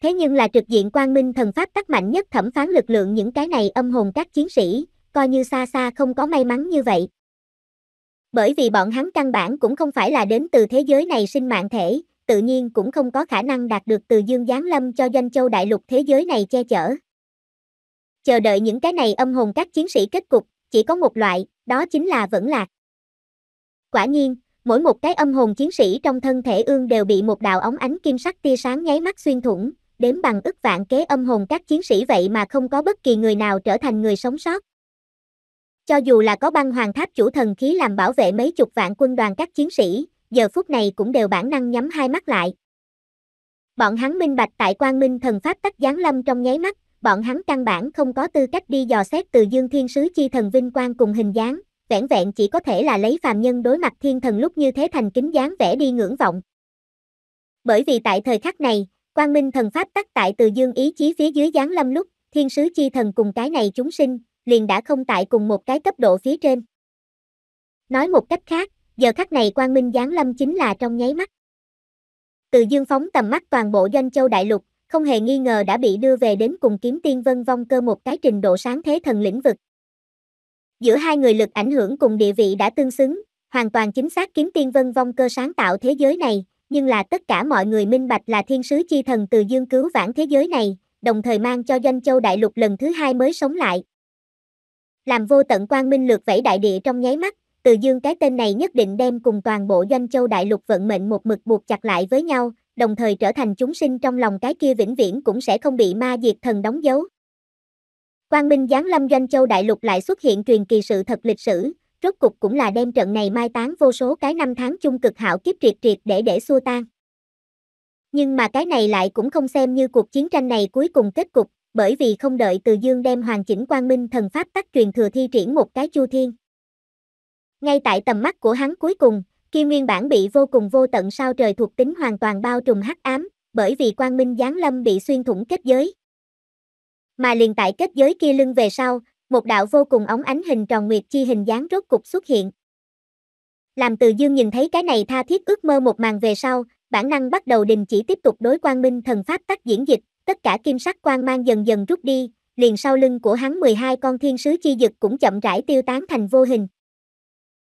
Thế nhưng là trực diện quang minh thần pháp tắc mạnh nhất thẩm phán lực lượng những cái này âm hồn các chiến sĩ, coi như xa xa không có may mắn như vậy. Bởi vì bọn hắn căn bản cũng không phải là đến từ thế giới này sinh mạng thể, tự nhiên cũng không có khả năng đạt được từ dương giáng lâm cho doanh châu đại lục thế giới này che chở. Chờ đợi những cái này âm hồn các chiến sĩ kết cục, chỉ có một loại, đó chính là vẫn lạc. Quả nhiên, mỗi một cái âm hồn chiến sĩ trong thân thể ương đều bị một đạo ống ánh kim sắc tia sáng nháy mắt xuyên thủng, đếm bằng ức vạn kế âm hồn các chiến sĩ vậy mà không có bất kỳ người nào trở thành người sống sót. Cho dù là có băng hoàng tháp chủ thần khí làm bảo vệ mấy chục vạn quân đoàn các chiến sĩ, giờ phút này cũng đều bản năng nhắm hai mắt lại. Bọn hắn minh bạch tại quang minh thần pháp tắc giáng lâm trong nháy mắt, bọn hắn căn bản không có tư cách đi dò xét từ dương thiên sứ chi thần vinh quang cùng hình dáng, vẻn vẹn chỉ có thể là lấy phàm nhân đối mặt thiên thần lúc như thế thành kính dáng vẽ đi ngưỡng vọng. Bởi vì tại thời khắc này, Quang minh thần pháp tắc tại từ dương ý chí phía dưới giáng lâm lúc, thiên sứ chi thần cùng cái này chúng sinh, liền đã không tại cùng một cái cấp độ phía trên. Nói một cách khác, giờ khắc này quang minh giáng lâm chính là trong nháy mắt. Từ dương phóng tầm mắt toàn bộ doanh châu đại lục, không hề nghi ngờ đã bị đưa về đến cùng kiếm tiên vân vong cơ một cái trình độ sáng thế thần lĩnh vực. Giữa hai người lực ảnh hưởng cùng địa vị đã tương xứng, hoàn toàn chính xác kiếm tiên vân vong cơ sáng tạo thế giới này, nhưng là tất cả mọi người minh bạch là thiên sứ chi thần từ dương cứu vãn thế giới này, đồng thời mang cho doanh châu đại lục lần thứ hai mới sống lại. Làm vô tận quang minh lược vẫy đại địa trong nháy mắt, từ dương cái tên này nhất định đem cùng toàn bộ doanh châu đại lục vận mệnh một mực buộc chặt lại với nhau, đồng thời trở thành chúng sinh trong lòng cái kia vĩnh viễn cũng sẽ không bị ma diệt thần đóng dấu. Quang minh giáng lâm doanh châu đại lục lại xuất hiện truyền kỳ sự thật lịch sử, rốt cục cũng là đem trận này mai táng vô số cái năm tháng chung cực hảo kiếp triệt triệt để để xua tan. Nhưng mà cái này lại cũng không xem như cuộc chiến tranh này cuối cùng kết cục, bởi vì không đợi Từ Dương đem hoàn chỉnh quang minh thần pháp tắc truyền thừa thi triển một cái chu thiên. Ngay tại tầm mắt của hắn cuối cùng, kia nguyên bản bị vô cùng vô tận sao trời thuộc tính hoàn toàn bao trùm hắc ám, bởi vì quang minh giáng lâm bị xuyên thủng kết giới. Mà liền tại kết giới kia lưng về sau, một đạo vô cùng ống ánh hình tròn nguyệt chi hình dáng rốt cục xuất hiện. Làm Từ Dương nhìn thấy cái này tha thiết ước mơ một màn về sau, bản năng bắt đầu đình chỉ tiếp tục đối quan minh thần pháp tác diễn dịch, tất cả kim sắc quang mang dần dần rút đi, liền sau lưng của hắn 12 con thiên sứ chi dực cũng chậm rãi tiêu tán thành vô hình.